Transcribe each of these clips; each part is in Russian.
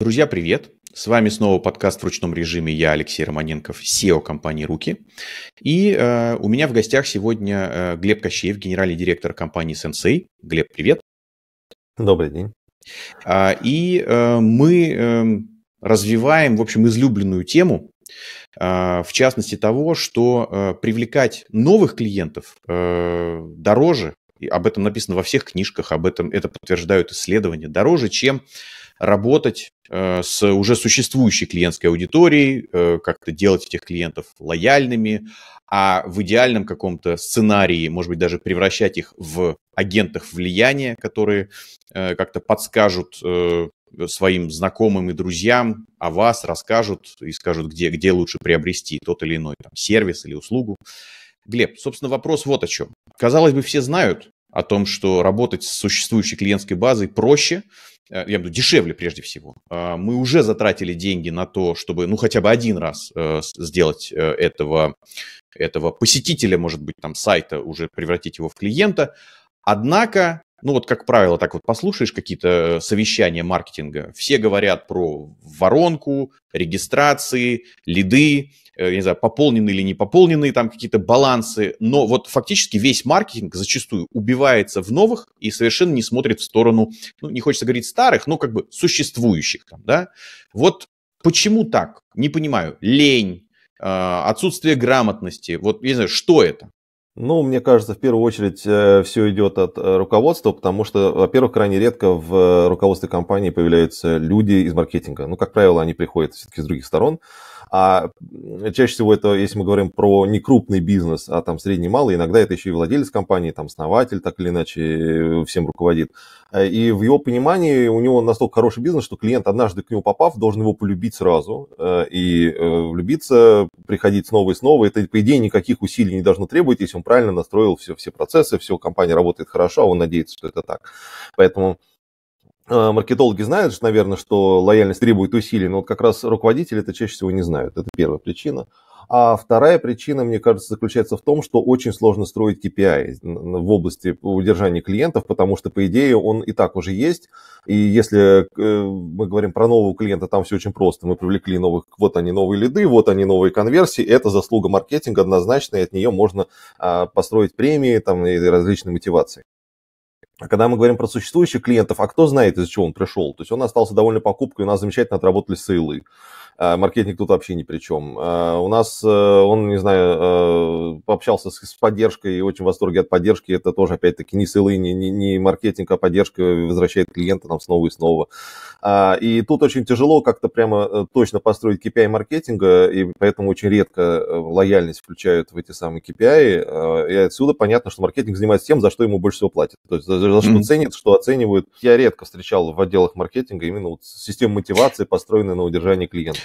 Друзья, привет! С вами снова подкаст в ручном режиме. Я Алексей Романенков, SEO компании «Руки». И э, у меня в гостях сегодня э, Глеб Кощеев, генеральный директор компании «Сенсей». Глеб, привет! Добрый день. А, и э, мы эм, развиваем, в общем, излюбленную тему, а, в частности того, что э, привлекать новых клиентов э, дороже, и об этом написано во всех книжках, об этом это подтверждают исследования, дороже, чем работать э, с уже существующей клиентской аудиторией, э, как-то делать этих клиентов лояльными, а в идеальном каком-то сценарии, может быть, даже превращать их в агентов влияния, которые э, как-то подскажут своим знакомым и друзьям о вас, расскажут и скажут, где, где лучше приобрести тот или иной там, сервис или услугу. Глеб, собственно, вопрос вот о чем. Казалось бы, все знают о том, что работать с существующей клиентской базой проще, Э, я имею в виду, дешевле прежде всего. А, мы уже затратили деньги на то, чтобы, ну, хотя бы один раз э, сделать э, этого, этого посетителя, может быть, там, сайта, уже превратить его в клиента. Однако ну вот, как правило, так вот послушаешь какие-то э, совещания маркетинга, все говорят про воронку, регистрации, лиды, э, я не знаю, пополненные или не пополненные там какие-то балансы, но вот фактически весь маркетинг зачастую убивается в новых и совершенно не смотрит в сторону, ну, не хочется говорить старых, но как бы существующих там, да. Вот почему так? Не понимаю. Лень, э, отсутствие грамотности, вот, я не знаю, что это? Ну, мне кажется, в первую очередь э, все идет от э, руководства, потому что, во-первых, крайне редко в э, руководстве компании появляются люди из маркетинга. Ну, как правило, они приходят все-таки с других сторон. А чаще всего это, если мы говорим про некрупный бизнес, а там средний, малый, иногда это еще и владелец компании, там основатель так или иначе э, всем руководит. Э, и в его понимании у него настолько хороший бизнес, что клиент, однажды к нему попав, должен его полюбить сразу. Э, и влюбиться, приходить снова и снова. Это, по идее, никаких усилий не должно требовать, если он правильно настроил все, все процессы, все, компания работает хорошо, а он надеется, что это так. Поэтому а, маркетологи знают, наверное, что лояльность требует усилий, но вот как раз руководители это чаще всего не знают. Это первая причина. А вторая причина, мне кажется, заключается в том, что очень сложно строить KPI в области удержания клиентов, потому что, по идее, он и так уже есть. И если э, мы говорим про нового клиента, там все очень просто. Мы привлекли новых, вот они новые лиды, вот они новые конверсии. Это заслуга маркетинга однозначно, и от нее можно а, построить премии там, и различные мотивации. А когда мы говорим про существующих клиентов, а кто знает, из чего он пришел? То есть он остался довольно покупкой, у нас замечательно отработали сейлы. А, маркетинг тут вообще ни при чем. А, у нас э, он, не знаю, э, пообщался с поддержкой и очень в восторге от поддержки. Это тоже, опять-таки, не ссылы, не, не, не маркетинг, а поддержка возвращает клиента нам снова и снова. А, и тут очень тяжело как-то прямо э, точно построить KPI маркетинга, и поэтому очень редко лояльность включают в эти самые KPI. И отсюда понятно, что маркетинг занимается тем, за что ему больше всего платят. То есть за, за что ценят, что оценивают. Я редко встречал в отделах маркетинга именно вот систему мотивации, построенную на удержании клиента.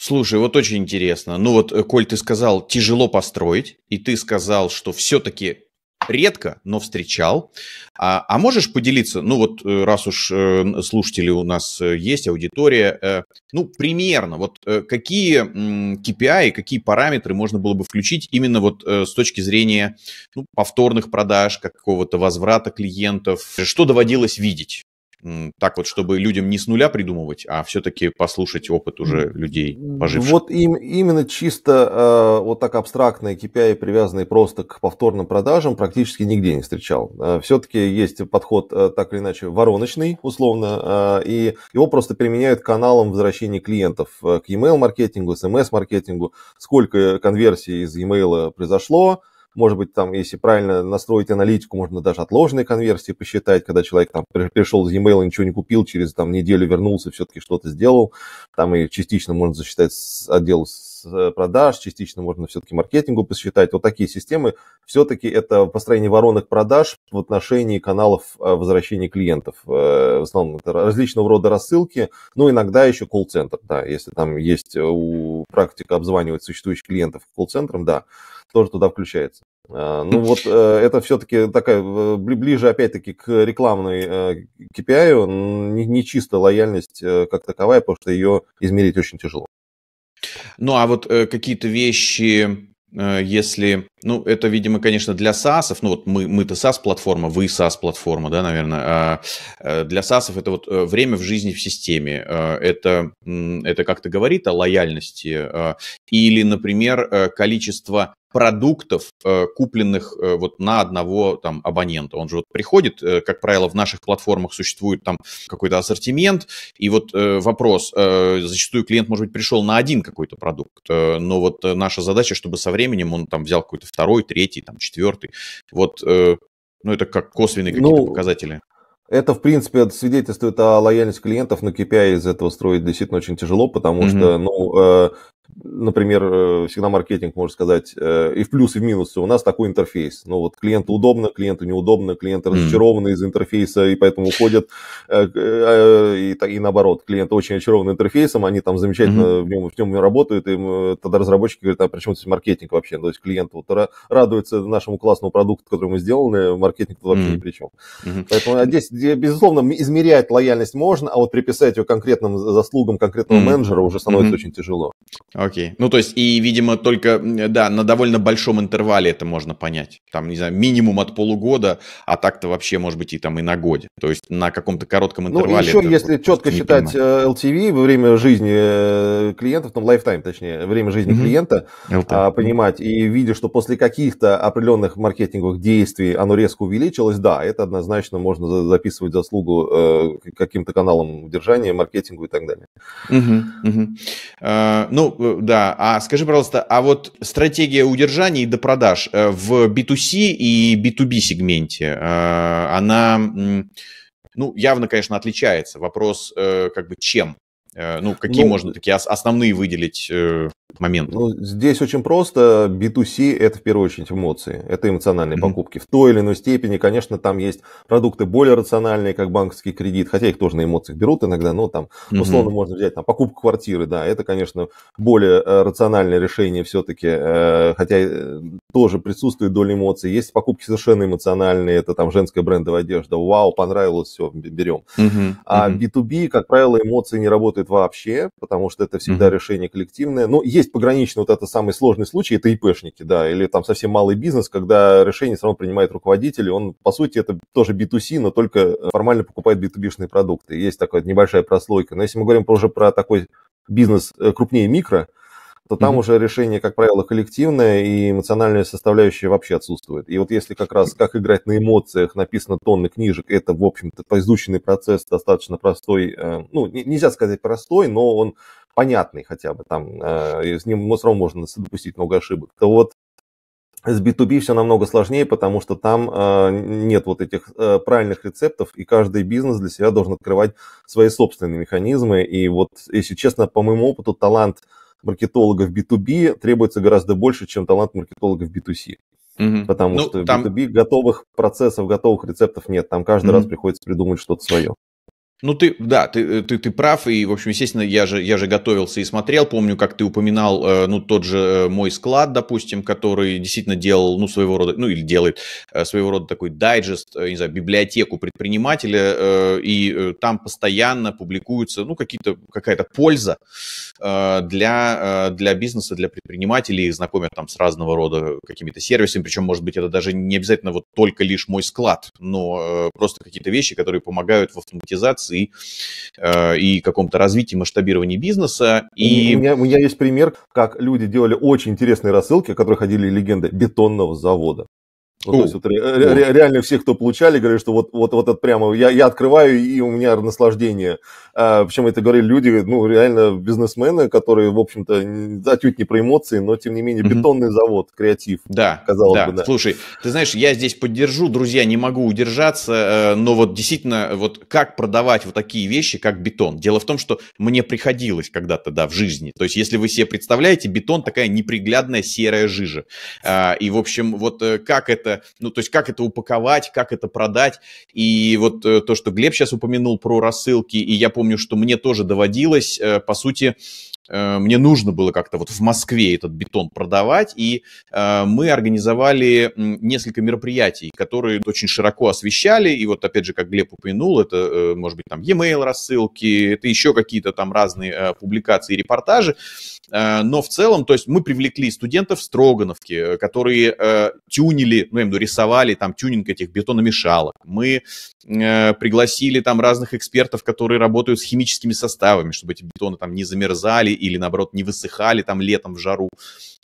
Слушай, вот очень интересно. Ну вот, э, Коль, ты сказал, тяжело построить, и ты сказал, что все-таки редко, но встречал. А, а можешь поделиться, ну вот э, раз уж э, слушатели у нас есть, аудитория, ну примерно, вот какие KPI, какие параметры можно было бы включить именно вот с точки зрения ну, повторных продаж, какого-то возврата клиентов, что доводилось видеть? так вот, чтобы людям не с нуля придумывать, а все-таки послушать опыт уже людей поживших. Вот им, именно чисто э, вот так абстрактные KPI, привязанные просто к повторным продажам, практически нигде не встречал. Э, все-таки есть подход э, так или иначе вороночный, условно, э, и его просто применяют каналом возвращения клиентов э, к e-mail-маркетингу, смс маркетингу сколько конверсий из e-mail произошло, может быть, там, если правильно настроить аналитику, можно даже отложенные конверсии посчитать, когда человек там пришел из e-mail, ничего не купил, через там неделю вернулся, все-таки что-то сделал. Там и частично можно засчитать отдел э, продаж, частично можно все-таки маркетингу посчитать. Вот такие системы. Все-таки это построение воронок продаж в отношении каналов э, возвращения клиентов. Э, в основном это различного рода рассылки, ну иногда еще колл-центр, да, если там есть у практика обзванивать существующих клиентов колл-центром, да, тоже туда включается. Э, ну вот э, это все-таки такая э, ближе опять-таки к рекламной KPI, не, не чисто лояльность как таковая, потому что ее измерить очень тяжело. Ну а вот какие-то вещи, если, ну, это, видимо, конечно, для SaaS, ну, вот мы, мы-то SaaS-платформа, вы SaaS-платформа, да, наверное, а, для SaaS это вот время в жизни в системе, это, это как-то говорит о лояльности, или, например, количество продуктов, э, купленных э, вот на одного там абонента. Он же вот приходит, э, как правило, в наших платформах существует там какой-то ассортимент, и вот вопрос, зачастую клиент, может быть, пришел на один какой-то продукт, но вот наша задача, чтобы со временем он там взял какой-то второй, третий, там четвертый. Вот, ну это как косвенные какие-то ну, показатели. Это, в принципе, свидетельствует о лояльности клиентов, но KPI из этого строить действительно очень тяжело, потому mm-hmm. что, ну, например, э, всегда маркетинг, можно сказать, э, и в плюс, и в минус. У нас такой интерфейс. Ну вот клиенту удобно, клиенту неудобно, клиенты разочарованы разочарован из интерфейса, и поэтому уходят. Э, а, и, наоборот, клиенты очень очарованы интерфейсом, они там замечательно в, нем, в нем работают, и тогда разработчики говорят, а при чем здесь маркетинг вообще? Ну, то есть клиент вот радуется нашему классному продукту, который мы сделали, маркетинг вообще mm-hmm. ни при чем. Поэтому а, здесь, безусловно, измерять лояльность можно, а вот приписать ее конкретным заслугам конкретного менеджера уже становится очень тяжело. Окей. Ну, то есть, и, видимо, только, да, на довольно большом интервале это можно понять. Там, не знаю, минимум от полугода, а так-то вообще, может быть, и там и на годе. То есть, на каком-то коротком ну, интервале. Ну, еще, если четко считать понимаю. LTV, э, время жизни э, клиентов, там, lifetime, точнее, время жизни mm-hmm. клиента, LTV. А, понимать, и видя, что после каких-то определенных маркетинговых действий оно резко увеличилось, да, это однозначно можно записывать заслугу э, каким-то каналам удержания, маркетингу и так далее. Mm-hmm. Mm-hmm. Uh, ну, да. А скажи, пожалуйста, а вот стратегия удержания и до продаж э, в B2C и B2B сегменте, э, она, ну, явно, конечно, отличается. Вопрос, э, как бы, чем? Ну, какие ну, можно такие основные выделить? момент? Ну, здесь очень просто. B2C – это в первую очередь эмоции, это эмоциональные mm-hmm. покупки. В той или иной степени, конечно, там есть продукты более рациональные, как банковский кредит, хотя их тоже на эмоциях берут иногда, но там mm-hmm. условно можно взять там, покупку квартиры, да, это, конечно, более э, рациональное решение все-таки, э, хотя э, тоже присутствует доля эмоций. Есть покупки совершенно эмоциональные, это там женская брендовая одежда, вау, понравилось, все, берем. Mm-hmm. А B2B, как правило, эмоции не работают вообще, потому что это всегда mm-hmm. решение коллективное. Но есть пограничный вот этот самый сложный случай, это ИПшники, да, или там совсем малый бизнес, когда решение все равно принимает руководитель, он, по сути, это тоже B2C, но только э, формально покупает B2B-шные продукты. Есть такая небольшая прослойка. Но если мы говорим уже про такой бизнес э, крупнее микро, то там mm-hmm. уже решение, как правило, коллективное, и эмоциональная составляющая вообще отсутствует. И вот если как раз как играть на эмоциях написано тонны книжек, это, в общем-то, изученный процесс, достаточно простой, э, ну, нельзя сказать простой, но он понятный хотя бы, там, э, с ним все ну, равно можно допустить много ошибок, то вот с B2B все намного сложнее, потому что там э, нет вот этих э, правильных рецептов, и каждый бизнес для себя должен открывать свои собственные механизмы. И вот, если честно, по моему опыту, талант маркетолога в B2B требуется гораздо больше, чем талант маркетолога в B2C. Угу. Потому ну, что в B2B готовых процессов, готовых рецептов нет. Там каждый угу. раз приходится придумать что-то свое. Ну ты, да, ты, э, ты, ты прав, и, в общем, естественно, я же, я же готовился и смотрел, помню, как ты упоминал, э, ну, тот же э, мой склад, допустим, который действительно делал, ну, своего рода, ну, или делает э, своего рода такой дайджест, э, не знаю, библиотеку предпринимателя, э, и э, там постоянно публикуются ну, какие-то, какая-то польза э, для, э, для бизнеса, для предпринимателей, знакомят там с разного рода какими-то сервисами, причем, может быть, это даже не обязательно вот только лишь мой склад, но э, просто какие-то вещи, которые помогают в автоматизации, инноваций э, и каком-то развитии, масштабировании бизнеса. И... У, меня, у меня есть пример, как люди делали очень интересные рассылки, о которых ходили легенды бетонного завода. Вот, то есть, вот, ре- э, ре- реально все, кто получали, говорили, что вот, вот, вот это прямо, я, я открываю, и у меня наслаждение. А, причем это говорили люди, ну, реально бизнесмены, которые, в общем-то, отнюдь не про эмоции, но, тем не менее, mm-hmm. бетонный завод, креатив, да, казалось да. бы. Да, слушай, ты знаешь, я здесь поддержу, друзья, не могу удержаться, э, но вот действительно, вот как продавать вот такие вещи, как бетон? Дело в том, что мне приходилось когда-то, да, в жизни. То есть, если вы себе представляете, бетон такая неприглядная серая жижа. А, и, в общем, вот э, как это это, ну, то есть как это упаковать, как это продать. И вот э, то, что Глеб сейчас упомянул про рассылки, и я помню, что мне тоже доводилось, э, по сути, Э, мне нужно было как-то вот в Москве этот бетон продавать, и э, мы организовали несколько мероприятий, которые очень широко освещали, и вот опять же, как Глеб упомянул, это, э, может быть, там e-mail рассылки, это еще какие-то там разные публикации и репортажи, но в целом, то есть мы привлекли студентов Строгановки, которые тюнили, ну, я имею в виду, рисовали там тюнинг этих бетономешалок, мы пригласили там разных экспертов, которые работают с химическими составами, чтобы эти бетоны там не замерзали или, наоборот, не высыхали там летом в жару.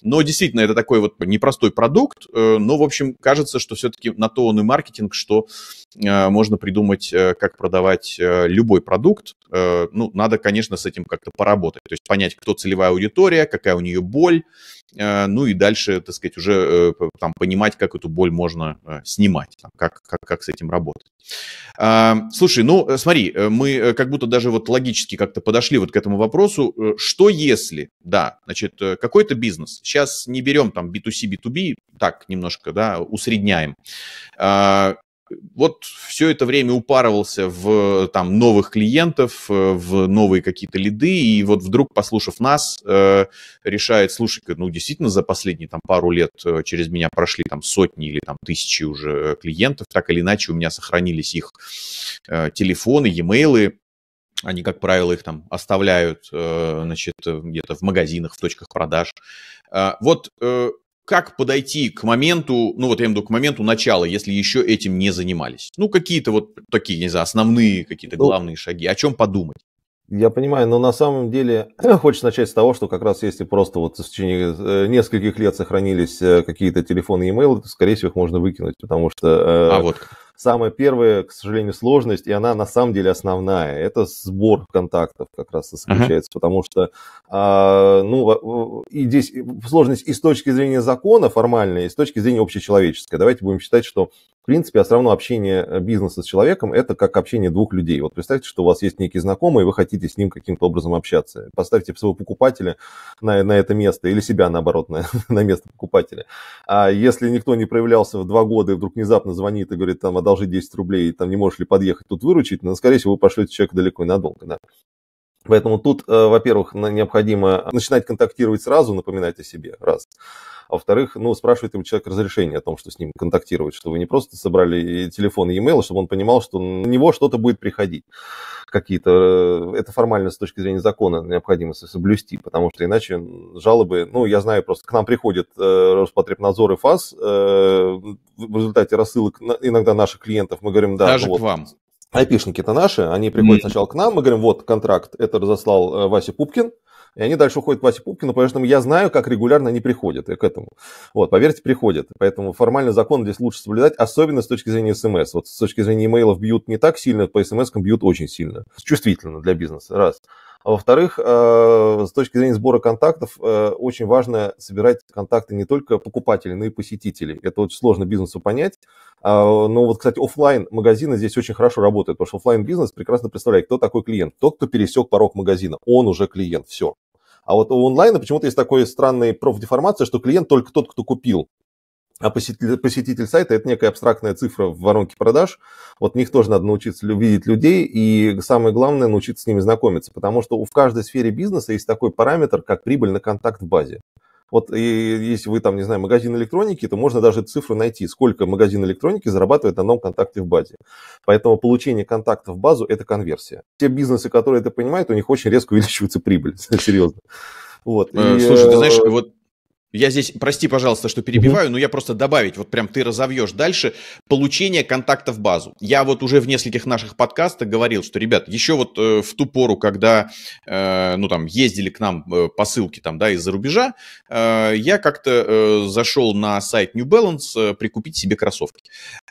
Но действительно, это такой вот непростой продукт, э, но, в общем, кажется, что все-таки на то он и маркетинг, что э, можно придумать, э, как продавать любой продукт. Ну, надо, конечно, с этим как-то поработать. То есть понять, кто целевая аудитория, какая у нее боль, Э, ну и дальше, так сказать, уже э, там понимать, как эту боль можно э, снимать, там, как, как, как с этим работать. А, слушай, ну смотри, мы как будто даже вот логически как-то подошли вот к этому вопросу. Что если, да, значит, какой-то бизнес, сейчас не берем там B2C, B2B, так немножко, да, усредняем, а, вот все это время упарывался в там, новых клиентов, э, в новые какие-то лиды, и вот вдруг, послушав нас, э, решает, слушай, ну действительно за последние там, пару лет э, через меня прошли там сотни или там тысячи уже клиентов, так или иначе у меня сохранились их телефоны, e-mailы, они, как правило, их там оставляют, значит, где-то в магазинах, в точках продаж. А, вот как подойти к моменту, ну вот я имею в виду к моменту начала, если еще этим не занимались? Ну, какие-то вот такие, не знаю, основные какие-то ну, главные ну, шаги, о чем подумать? Я понимаю, но на самом деле хочется начать с того, что как раз если просто вот в течение э, нескольких лет сохранились э, какие-то телефоны и имейлы, то, скорее всего, их можно выкинуть, потому что... Э, а э, вот Самая первая, к сожалению, сложность, и она на самом деле основная, это сбор контактов как раз и заключается, uh-huh. потому что, э, ну, и здесь сложность и с точки зрения закона формальная, и с точки зрения общечеловеческой. Давайте будем считать, что в принципе, все равно общение э, бизнеса с человеком – это как общение двух людей. Вот представьте, что у вас есть некий знакомый, и вы хотите с ним каким-то образом общаться. Поставьте своего покупателя на, на это место, или себя, наоборот, на, на место покупателя. А если никто не проявлялся в два года и вдруг внезапно звонит и говорит, там, одолжи 10 рублей, и там, не можешь ли подъехать тут выручить, ну, скорее всего, вы пошлете человека далеко и надолго, да. Поэтому тут, э, во-первых, необходимо э, начинать контактировать сразу, напоминать о себе, раз. А во-вторых, ну, спрашивает им человек разрешение о том, что с ним контактировать, чтобы не просто собрали телефон и e-mail, а чтобы он понимал, что на него что-то будет приходить. Какие-то... Э, это формально с точки зрения закона необходимо соблюсти, потому что иначе жалобы... Ну, я знаю, просто к нам приходят э, Роспотребнадзор и ФАС э, в результате рассылок иногда наших клиентов. Мы говорим, да... Даже ну, вот, к вам? айпишники-то наши, они приходят mm-hmm. сначала к нам, мы говорим, вот контракт, это разослал э, Вася Пупкин, и они дальше уходят к Васе Пупкину, поэтому ну, я знаю, как регулярно они приходят и к этому. Вот, поверьте, приходят. Поэтому формально закон здесь лучше соблюдать, особенно с точки зрения СМС. Вот с точки зрения имейлов бьют не так сильно, по СМС-кам бьют очень сильно. Чувствительно для бизнеса, раз. А во-вторых, э, с точки зрения сбора контактов, э, очень важно собирать контакты не только покупателей, но и посетителей. Это очень сложно бизнесу понять, а, Но ну, вот, кстати, офлайн магазины здесь очень хорошо работают, потому что офлайн бизнес прекрасно представляет, кто такой клиент. Тот, кто пересек порог магазина, он уже клиент, все. А вот у онлайна почему-то есть такая странная профдеформация, что клиент только тот, кто купил. А посетитель, посетитель сайта – это некая абстрактная цифра в воронке продаж. Вот в них тоже надо научиться видеть людей и, самое главное, научиться с ними знакомиться. Потому что в каждой сфере бизнеса есть такой параметр, как прибыль на контакт в базе. Вот и, если вы там, не знаю, магазин электроники, то можно даже цифру найти, сколько магазин электроники зарабатывает на одном контакте в базе. Поэтому получение контакта в базу – это конверсия. Те бизнесы, которые это понимают, у них очень резко увеличивается прибыль, серьезно. Вот. Э, слушай, и, ты э, знаешь, вот я здесь, прости, пожалуйста, что перебиваю, но я просто добавить, вот прям ты разовьешь дальше, получение контактов в базу. Я вот уже в нескольких наших подкастах говорил, что, ребят, еще вот э, в ту пору, когда, э, ну, там, ездили к нам э, посылки там, да, из-за рубежа, э, я как-то э, зашел на сайт New Balance э, прикупить себе кроссовки.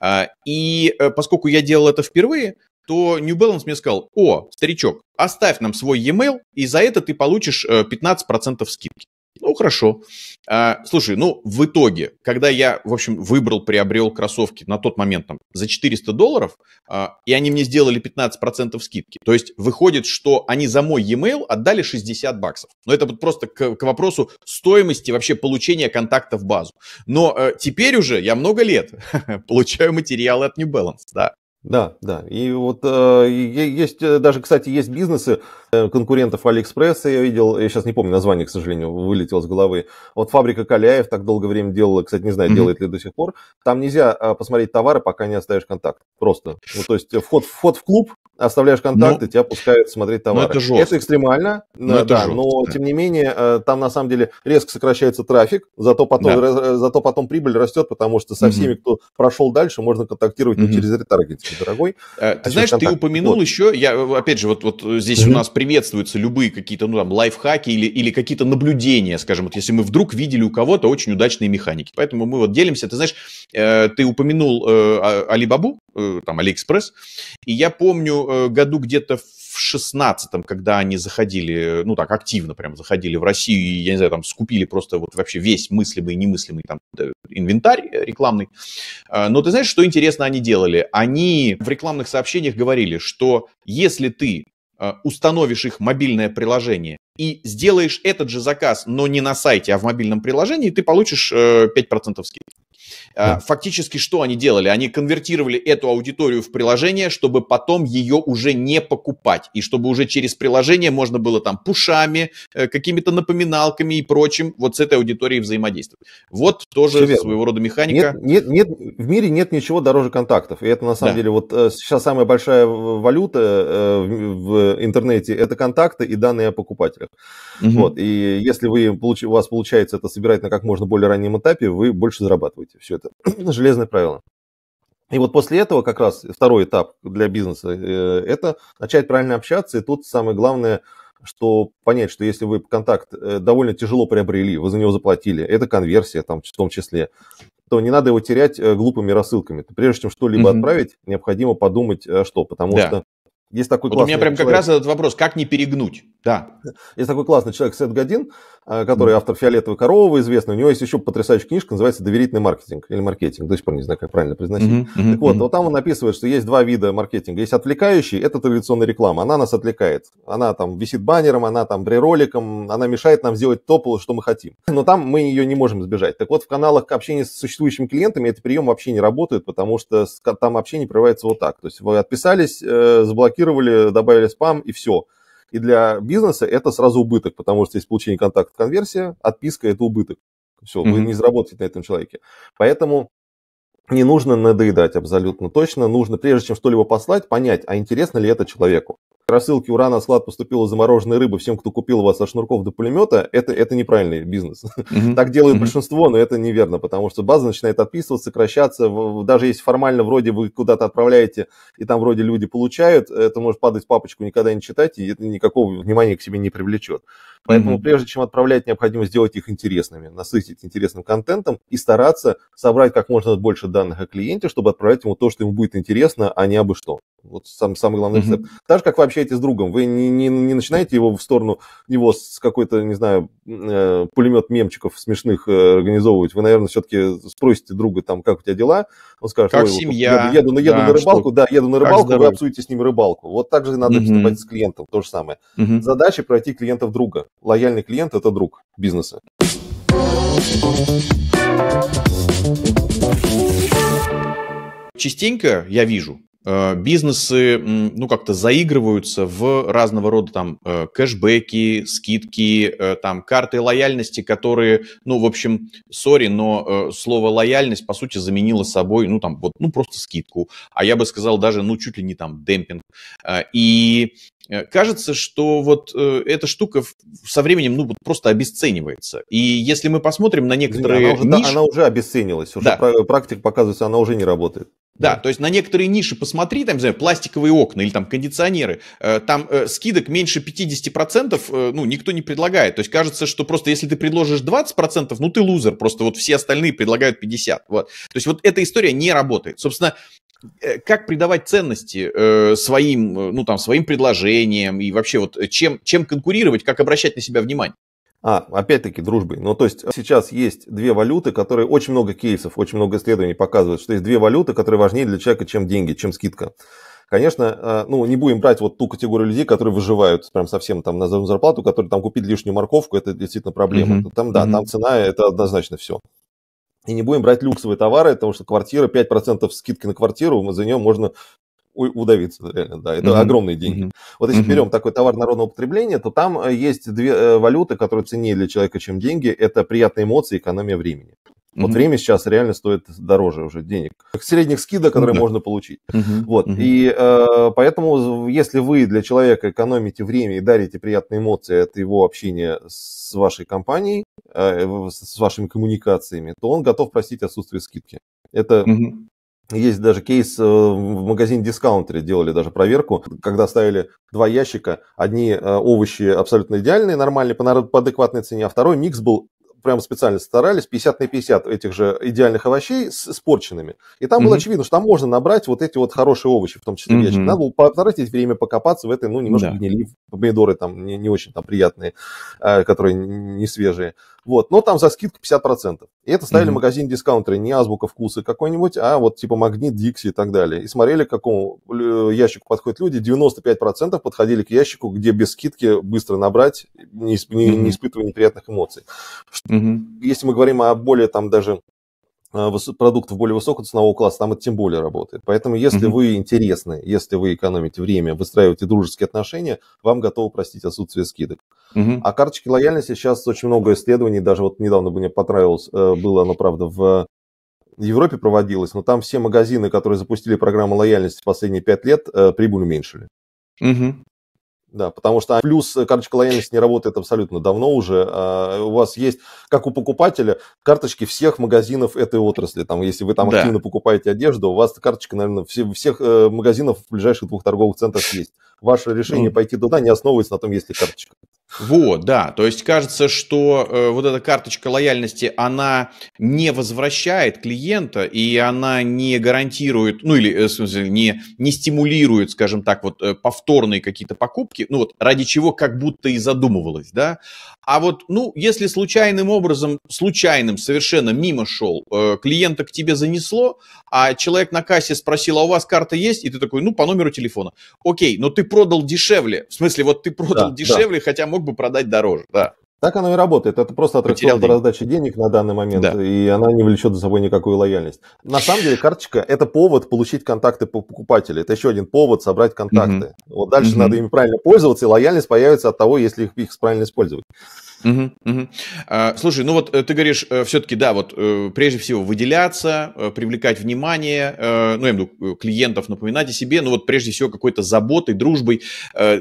Э, и э, поскольку я делал это впервые, то New Balance мне сказал, о, старичок, оставь нам свой e-mail, и за это ты получишь 15% э, скидки. Ну, хорошо. А, слушай, ну, в итоге, когда я, в общем, выбрал, приобрел кроссовки на тот момент там за 400 долларов, а, и они мне сделали 15% скидки, то есть выходит, что они за мой e-mail отдали 60 баксов. Но ну, это вот просто к, к вопросу стоимости вообще получения контакта в базу. Но а, теперь уже я много лет получаю материалы от New Balance, да. Да, да. И вот э, есть, э, даже, кстати, есть бизнесы э, конкурентов Алиэкспресса, я видел, я сейчас не помню название, к сожалению, вылетело с головы. Вот фабрика Каляев так долгое время делала, кстати, не знаю, mm-hmm. делает ли до сих пор. Там нельзя э, посмотреть товары, пока не оставишь контакт. Просто. Ну, то есть вход, вход в клуб, оставляешь ну, контакты, но... тебя пускают смотреть ну, товары. Но это, жестко. это экстремально, но, ну, э, это да, жестко, но да. тем не менее э, там на самом деле резко сокращается трафик, зато потом, да. Э, зато потом прибыль растет, потому что со всеми, угу. кто прошел дальше, можно контактировать угу. не через ретаргетинг, типа, дорогой. А, ты знаешь, контакт. ты упомянул вот. еще, я опять же, вот, вот здесь угу. у нас приветствуются любые какие-то ну, там, лайфхаки или, или какие-то наблюдения, скажем, вот если мы вдруг видели у кого-то очень удачные механики. Поэтому мы вот делимся. Ты знаешь, ты упомянул Алибабу, там, Алиэкспресс, и я помню, Э, году где-то в шестнадцатом, когда они заходили, э, ну так, активно прям заходили в Россию, и, я не знаю, там скупили просто вот вообще весь мыслимый и немыслимый там э, инвентарь рекламный. А, но ты знаешь, что интересно они делали? Они в рекламных сообщениях говорили, что если ты установишь их мобильное приложение и сделаешь этот же заказ, но не на сайте, а в мобильном приложении, ты получишь 5% скидки. Э, да. Фактически что они делали? Они конвертировали эту аудиторию в приложение, чтобы потом ее уже не покупать. И чтобы уже через приложение можно было там пушами, э, какими-то напоминалками и прочим вот с этой аудиторией взаимодействовать. Вот тоже Все своего рода механика. Нет, нет, нет, в мире нет ничего дороже контактов. И это на самом да. деле вот э, сейчас самая большая валюта в интернете это контакты и данные о покупателях. Угу. Вот. И если вы, у вас получается это собирать на как можно более раннем этапе, вы больше зарабатываете все это. Железное правило. И вот после этого как раз второй этап для бизнеса э, – это начать правильно общаться. И тут самое главное, что понять, что если вы контакт э, довольно тяжело приобрели, вы за него заплатили, это конверсия там в том числе, то не надо его терять э, глупыми рассылками. Прежде чем что-либо mm-hmm. отправить, необходимо подумать, что, потому да. что есть такой вот у меня прям человек. раз этот вопрос, как не перегнуть, да. Есть такой классный человек Сет Годин, а, который автор «Фиолетовой коровы» известный. У него есть еще потрясающая книжка, называется «Доверительный маркетинг» или «Маркетинг». До сих пор не знаю, как правильно произносить. Mm-hmm. Mm-hmm. Так вот, вот там он описывает, что есть два вида маркетинга. Есть отвлекающий, это традиционная реклама. Она нас отвлекает. Она там висит баннером, она там брероликом, она мешает нам сделать то, что мы хотим. Но там мы ее не можем избежать. Так вот, в каналах общения с существующими клиентами этот прием вообще не работает, потому что там общение прерывается вот так. То есть вы отписались, э, заблокировали заблокировали, добавили спам и все. И для бизнеса это сразу убыток, потому что есть получение контакта, конверсия, отписка – это убыток. Все, mm-hmm. вы не заработаете на этом человеке. Поэтому не нужно надоедать абсолютно точно. Нужно, прежде чем что-либо послать, понять, а интересно ли это человеку рассылки ура на склад поступила замороженная рыба всем, кто купил вас со шнурков до пулемета, это, это неправильный бизнес. так делают большинство, но это неверно, потому что база начинает отписываться, сокращаться. Даже если формально вроде вы куда-то отправляете, и там вроде люди получают, это может падать в папочку, никогда не читать, и это никакого внимания к себе не привлечет. Поэтому прежде чем отправлять, необходимо сделать их интересными, насытить интересным контентом и стараться собрать как можно больше данных о клиенте, чтобы отправлять ему то, что ему будет интересно, а не обо что. Вот сам, самый главный mm-hmm. рецепт. Так же, как вы общаетесь с другом. Вы не, не, не начинаете его в сторону его с какой-то, не знаю, э, пулемет мемчиков смешных э, организовывать. Вы, наверное, все-таки спросите друга, там, как у тебя дела. Он скажет, как семья. Вот, еду, на еду да, на рыбалку, что? да, еду на рыбалку, вы обсудите с ним рыбалку. Вот так же надо mm-hmm. поступать с клиентом, то же самое. Mm-hmm. Задача пройти клиентов друга. Лояльный клиент – это друг бизнеса. Частенько я вижу, Э, бизнесы, ну, как-то заигрываются в разного рода там э, кэшбэки, скидки, э, там карты лояльности, которые, ну, в общем, сори, но слово лояльность, по сути, заменило собой, ну, там, вот, ну, просто скидку. А я бы сказал даже, ну, чуть ли не там демпинг. И Э, кажется, что вот э, эта штука со временем ну, просто обесценивается. И если мы посмотрим на некоторые... Она уже, ниши... да, она уже обесценилась, уже да. практика показывается, она уже не работает. Да, то есть на некоторые ниши посмотри, там, не знаю, пластиковые окна или там кондиционеры, э, там э, скидок меньше 50%, э, ну, никто не предлагает. То есть кажется, что просто если ты предложишь 20%, ну, ты лузер, просто вот все остальные предлагают 50%. Вот. То есть вот эта история не работает. Собственно, Э, как придавать ценности э, своим, э, ну, там, своим предложениям и вообще вот э, чем, чем конкурировать, как обращать на себя внимание? А, опять-таки дружбой. Ну, то есть сейчас есть две валюты, которые очень много кейсов, очень много исследований показывают, что есть две валюты, которые важнее для человека, чем деньги, чем скидка. Конечно, ну, не будем брать вот ту категорию людей, которые выживают прям совсем там на зарплату, которые там купить лишнюю морковку, это действительно проблема. Mm-hmm. Там, да, mm-hmm. там цена, это однозначно все. И не будем брать люксовые товары, потому что квартира, 5% скидки на квартиру, за нее можно удавиться, реально, да, это mm-hmm. огромные деньги. Mm-hmm. Вот если mm-hmm. берем такой товар народного потребления, то там э, есть две э, валюты, которые ценнее для человека, чем деньги, это приятные эмоции и экономия времени. Вот mm-hmm. время сейчас реально стоит дороже уже денег. Средних скидок, ну которые mm-hmm. можно получить. Mm-hmm. Вот. Mm-hmm. И э, поэтому, если вы для человека экономите время и дарите приятные эмоции от его общения с вашей компанией, э, э с вашими коммуникациями, то он готов простить отсутствие скидки. Это mm-hmm. Есть даже кейс э, в магазине дискаунтере делали даже проверку, когда ставили два ящика, одни э, овощи абсолютно идеальные, нормальные, по, по адекватной цене, а второй микс был прям специально старались, 50 на 50 этих же идеальных овощей с испорченными. И там mm было очевидно, что там можно набрать вот эти вот хорошие овощи, в том числе гречки. mm Надо было потратить время покопаться в этой, ну, немножко да. гнили, помидоры там не, не очень там приятные, э, которые не свежие. Вот, но там за скидку 50%. И это ставили mm-hmm. магазин дискаунтеры, не азбука вкуса какой-нибудь, а вот типа Магнит, Дикси и так далее. И смотрели, к какому ящику подходят люди. 95% подходили к ящику, где без скидки быстро набрать, не, исп... mm-hmm. не испытывая неприятных эмоций. Mm-hmm. Если мы говорим о более там даже Э, продукт в более высокого ценового класса, там это тем более работает. Поэтому, если mm-hmm. вы интересны, если вы экономите время, выстраиваете дружеские отношения, вам готовы простить отсутствие скидок. Mm-hmm. А карточки лояльности сейчас очень много исследований, даже вот недавно мне понравилось, э, было оно, правда, в Европе проводилось, но там все магазины, которые запустили программу лояльности в последние пять лет, э, прибыль уменьшили. Угу. Да, потому что а, плюс э, карточка лояльности не работает абсолютно давно уже. А, у вас есть, как у покупателя, карточки всех магазинов этой отрасли. Там, если вы там да. активно покупаете одежду, у вас карточка, наверное, всех э, магазинов в ближайших двух торговых центрах есть. Ваше решение mm. пойти туда не основывается на том, есть ли карточка. Вот, да. То есть кажется, что э, вот эта карточка лояльности, она не возвращает клиента, и она не гарантирует, ну или, э, в смысле, не, не стимулирует, скажем так, вот э, повторные какие-то покупки, ну вот ради чего как будто и задумывалось, да. А вот, ну, если случайным образом, случайным совершенно мимо шел, э, клиента к тебе занесло, а человек на кассе спросил, а у вас карта есть? И ты такой, ну, по номеру телефона. Окей, но ты продал дешевле. В смысле, вот ты продал да, дешевле, да. хотя мог мог бы продать дороже, да. Так оно и работает. Это просто отрастет раздачи денег на данный момент, да. и она не влечет за собой никакую лояльность. На самом деле, карточка – это повод получить контакты покупателей. Это еще один повод собрать контакты. Mm-hmm. Вот дальше mm-hmm. надо ими правильно пользоваться, и лояльность появится от того, если их, их правильно использовать. Угу, угу. А, слушай, ну вот э, ты говоришь, э, все-таки, да, вот э, прежде всего выделяться, привлекать внимание, ну, я имею в виду клиентов, напоминать о себе, ну вот прежде всего какой-то заботой, дружбой.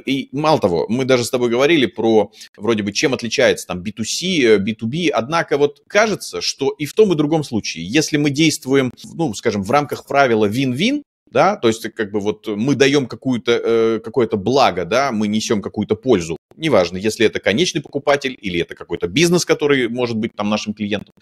И мало того, мы даже с тобой говорили про вроде бы чем отличается там B2C, B2B, однако вот кажется, что и в том и в другом случае, если мы действуем, ну, скажем, в рамках правила win-win, да, то есть как бы вот мы даем какую-то, э, какое-то благо, да, мы несем какую-то пользу. Неважно, если это конечный покупатель или это какой-то бизнес, который может быть там нашим клиентом,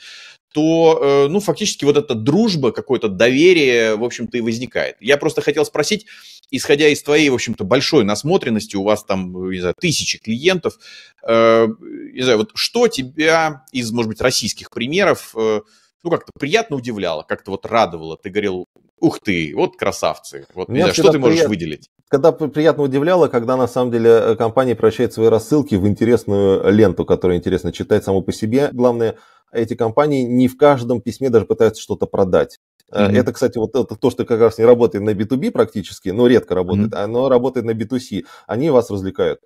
то, э, ну, фактически вот эта дружба, какое-то доверие, в общем-то, и возникает. Я просто хотел спросить, исходя из твоей, в общем-то, большой насмотренности, у вас там, э, не знаю, тысячи клиентов, э, не знаю, вот что тебя из, может быть, российских примеров, э, ну, как-то приятно удивляло, как-то вот радовало. Ты говорил, ух ты, вот красавцы. Вот, Меня знаю, что ты можешь прият... выделить? Когда приятно удивляло, когда на самом деле э, компания превращает свои рассылки в интересную ленту, которую интересно читать само по себе. Главное, эти компании не в каждом письме даже пытаются что-то продать. Mm-hmm. Это, кстати, вот это то, что как раз не работает на B2B практически, но редко работает, mm-hmm. оно работает на B2C. Они вас развлекают.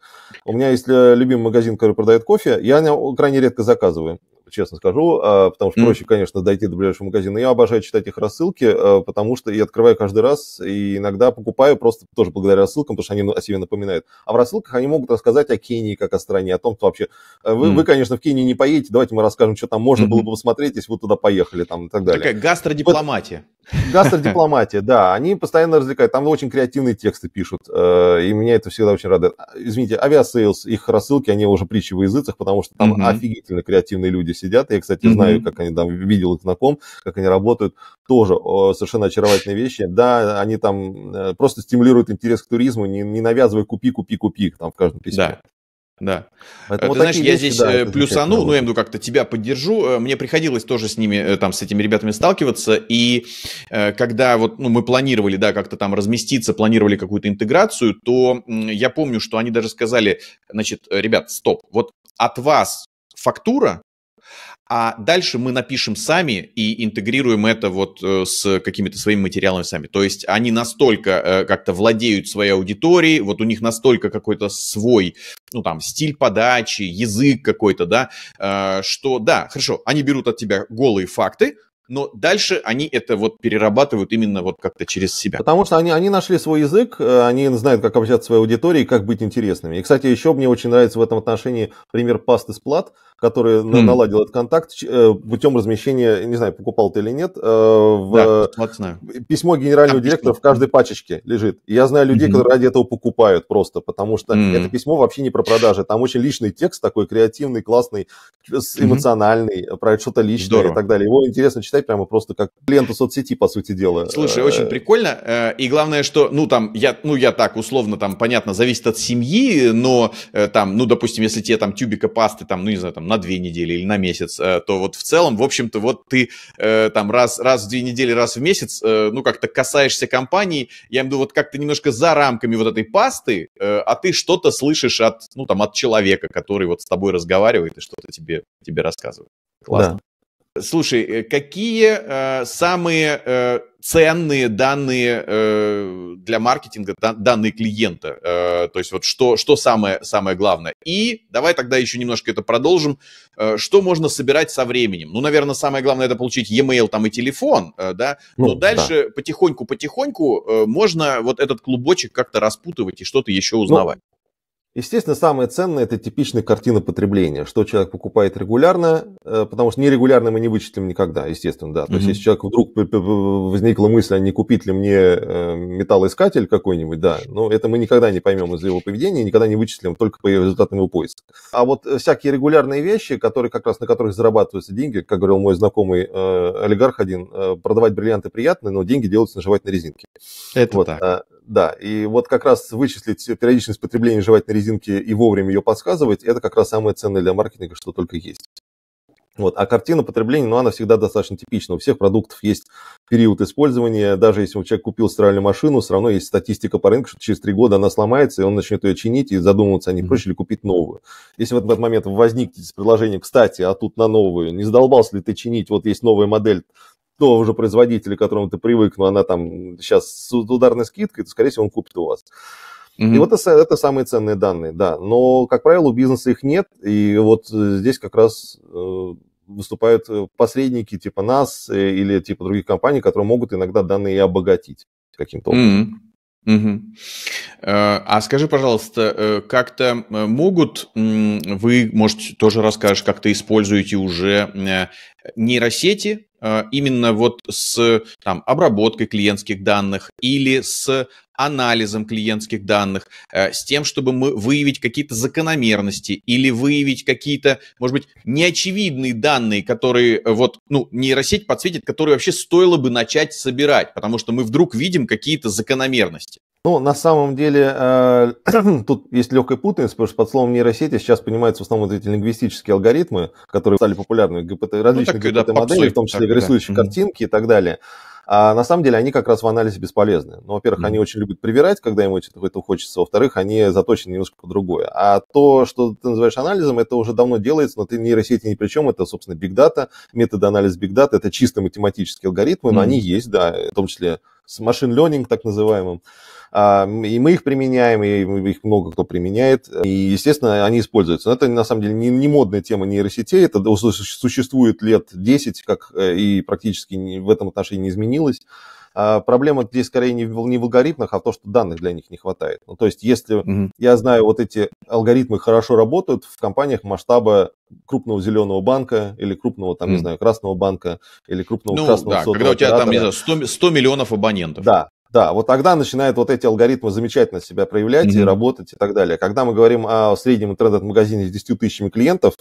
У меня есть э, любимый магазин, который продает кофе, я крайне редко заказываю честно скажу, а, потому что mm. проще, конечно, дойти до ближайшего магазина. Я обожаю читать их рассылки, а, потому что я открываю каждый раз и иногда покупаю просто тоже благодаря рассылкам, потому что они о себе напоминают. А в рассылках они могут рассказать о Кении как о стране, о том, что вообще... Э, вы, mm. вы конечно, в Кении не поедете, давайте мы расскажем, что там можно mm-hmm. было бы посмотреть, если вы туда поехали там, и так далее. Такая гастродипломатия. Гастродипломатия, да, они постоянно развлекают, там очень креативные тексты пишут, э, и меня это всегда очень радует. А, извините, авиасейлс, их рассылки, они уже притчи в языцах, потому что там mm-hmm. офигительно креативные люди сидят, я, кстати, mm-hmm. знаю, как они там, видел их знаком, как они работают, тоже совершенно очаровательные вещи, да, они там э, просто стимулируют интерес к туризму, не, не навязывая купи, купи, купи, там в каждом письме. Да. Да. Э, Поэтому вот знаешь, я вещи, здесь да, э, плюсану, ну, я имею как-то тебя поддержу. Э, мне приходилось тоже с ними, там, с этими ребятами сталкиваться, и когда вот, ну, мы планировали, да, как-то там разместиться, планировали какую-то интеграцию, то я помню, что они даже сказали, значит, ребят, стоп, вот от вас фактура, а дальше мы напишем сами и интегрируем это вот э, с какими-то своими материалами сами. То есть они настолько э, как-то владеют своей аудиторией, вот у них настолько какой-то свой, ну там, стиль подачи, язык какой-то, да, э, что да, хорошо, они берут от тебя голые факты, но дальше они это вот перерабатывают именно вот как-то через себя. Потому что они, они нашли свой язык, они знают, как общаться с своей аудиторией, как быть интересными. И, кстати, еще мне очень нравится в этом отношении пример пасты сплат, который mm. Хм. наладил этот контакт э, путем размещения, не знаю, покупал ты или нет, э, в да, письмо генерального а, директора письмо. в каждой пачечке лежит. И я знаю людей, mm-hmm. которые ради этого покупают просто, потому что mm-hmm. это письмо вообще не про продажи. Там очень личный текст такой, креативный, классный, эмоциональный, mm-hmm. про что-то личное Здорово. и так далее. Его интересно читать прямо просто как ленту соцсети, по сути дела. Слушай, э. очень прикольно. И главное, что, ну, там, я, ну, я так условно, там, понятно, зависит от семьи, но там, ну, допустим, если тебе там тюбика пасты, там, ну, не знаю, там, на две недели или на месяц, э, то вот в целом, в общем-то, вот ты э, там раз, раз в две недели, раз в месяц, э, ну, как-то касаешься компании, я имею в виду, вот как-то немножко за рамками вот этой пасты, а ты что-то слышишь от, ну, там, от человека, который вот с тобой разговаривает и что-то тебе, тебе рассказывает. Классно. Да. Слушай, э, какие э, самые э, ценные данные э, для маркетинга, да, данные клиента? Э, то есть вот что, что самое, самое главное? И давай тогда еще немножко это продолжим. Э, что можно собирать со временем? Ну, наверное, самое главное это получить e-mail там и телефон, э, да? Но ну, дальше потихоньку-потихоньку да. э, можно вот этот клубочек как-то распутывать и что-то еще узнавать. Естественно, самое ценное – это типичная картина потребления, что человек покупает регулярно, э, потому что нерегулярно мы не вычислим никогда, естественно, да. То mm-hmm. есть, если человек вдруг возникла мысль, а не купить ли мне э, металлоискатель какой-нибудь, да, ну это мы никогда не поймем из его поведения, никогда не вычислим только по результатам его поиска. А вот э, всякие регулярные вещи, которые как раз на которых зарабатываются деньги, как говорил мой знакомый олигарх один, продавать бриллианты приятно, но деньги делаются наживать на резинке. Это вот. так. А, да, и вот как раз вычислить периодичность потребления жевательной резинки и вовремя ее подсказывать, это как раз самое ценное для маркетинга, что только есть. Вот. А картина потребления, ну, она всегда достаточно типична. У всех продуктов есть период использования. Даже если человек купил стиральную машину, все равно есть статистика по рынку, что через три года она сломается, и он начнет ее чинить и задумываться, а не проще ли купить новую. Если в этот момент возникнет предложение, кстати, а тут на новую, не задолбался ли ты чинить, вот есть новая модель того уже производителя, к которому ты привык, но она там сейчас с ударной скидкой, то, скорее всего, он купит у вас. Mm-hmm. И вот это, это самые ценные данные, да. Но, как правило, у бизнеса их нет, и вот э, здесь как раз э, выступают э, посредники типа нас или типа других компаний, которые могут иногда данные обогатить каким-то образом. Mm-hmm. Угу. А скажи, пожалуйста, как-то могут, вы, может, тоже расскажешь, как ты используете уже нейросети Э, именно вот с там, обработкой клиентских данных или с анализом клиентских данных, э, с тем, чтобы мы выявить какие-то закономерности или выявить какие-то, может быть, неочевидные данные, которые э, вот, ну, нейросеть подсветит, которые вообще стоило бы начать собирать, потому что мы вдруг видим какие-то закономерности. Ну, на самом деле, э, тут есть легкая путаница, потому что под словом нейросети сейчас понимаются в основном эти лингвистические алгоритмы, которые стали популярны, ГПТ, ну, различные ну, ГПТ-модели, в том числе так, рисующие да. картинки и так далее. А на самом деле они как раз в анализе бесполезны. Ну, во-первых, mm-hmm. они очень любят привирать, когда им этого хочется. Во-вторых, они заточены немножко по другое. А то, что ты называешь анализом, это уже давно делается, но ты нейросети ни при чем. Это, собственно, big data методы анализа big data, Это чисто математические алгоритмы, mm-hmm. но они есть, да, в том числе с машин learning так называемым. А, и мы их применяем, и их много кто применяет. И, естественно, они используются. Но это, на самом деле, не, модная тема нейросетей. Это существует лет 10, как э, и практически в этом отношении не изменилось. А, проблема здесь скорее не в, алгоритмах, а в том, что данных для них не хватает. Ну, то есть, если mm-hmm. я знаю, вот эти алгоритмы хорошо работают в компаниях масштаба крупного зеленого банка или крупного, там, mm-hmm. не знаю, красного банка или крупного ну, красного да, когда у тебя там, не знаю, 100, 100 миллионов абонентов. Да, да, вот тогда начинают вот эти алгоритмы замечательно себя проявлять mm-hmm. и работать и так далее. Когда мы говорим о среднем интернет-магазине с 10 тысячами клиентов,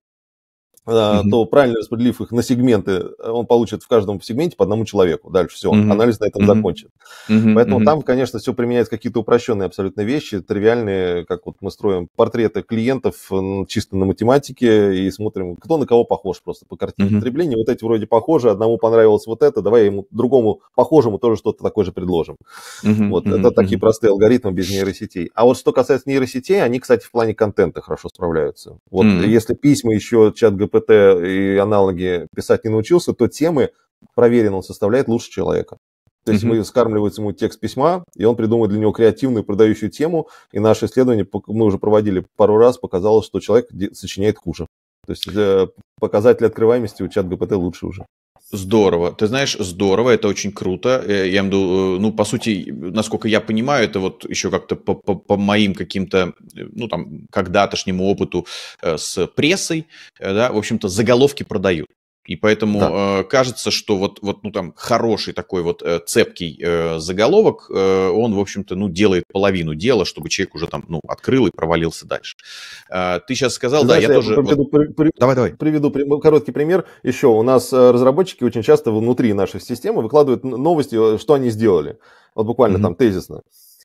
Uh-huh. то правильно распределив их на сегменты, э, он получит в каждом сегменте по одному человеку. Дальше все, uh-huh. анализ на этом uh-huh. закончен. Uh-huh. Поэтому uh-huh. там, конечно, все применяют какие-то упрощенные абсолютно вещи, тривиальные, как вот мы строим портреты клиентов э, чисто на математике и смотрим, кто на кого похож просто по картине uh-huh. потребления. Вот эти вроде похожи, одному понравилось вот это, давай ему другому похожему тоже что-то такое же предложим. Uh-huh. Вот uh-huh. это такие простые алгоритмы без нейросетей. А вот что касается нейросетей, они, кстати, в плане контента хорошо справляются. Вот uh-huh. если письма еще чат ГП GPT и аналоги писать не научился, то темы проверенно он составляет лучше человека. То есть mm-hmm. мы скармливаем ему текст письма, и он придумывает для него креативную продающую тему. И наше исследование, мы уже проводили пару раз, показало, что человек сочиняет хуже. То есть э, показатель открываемости у чат ГПТ лучше уже. Здорово. Ты знаешь, здорово, это очень круто. Э, я имею в виду, э, ну, по сути, насколько я понимаю, это вот еще как-то по, по, по моим каким-то, э, ну, там, когда-тошнему опыту с прессой, да, в общем-то, заголовки продают. И поэтому да. э, кажется, что вот, вот ну, там, хороший такой вот э, цепкий э, заголовок, э, он, в общем-то, ну, делает половину дела, чтобы человек уже там, ну, открыл и провалился дальше. Э, ты сейчас сказал, ты да, я, я тоже... Приведу, вот... при... Давай, давай. Приведу короткий пример. Еще у нас э, разработчики очень часто внутри нашей системы выкладывают новости, э, что они сделали. Вот буквально mm-hmm. там тезисно.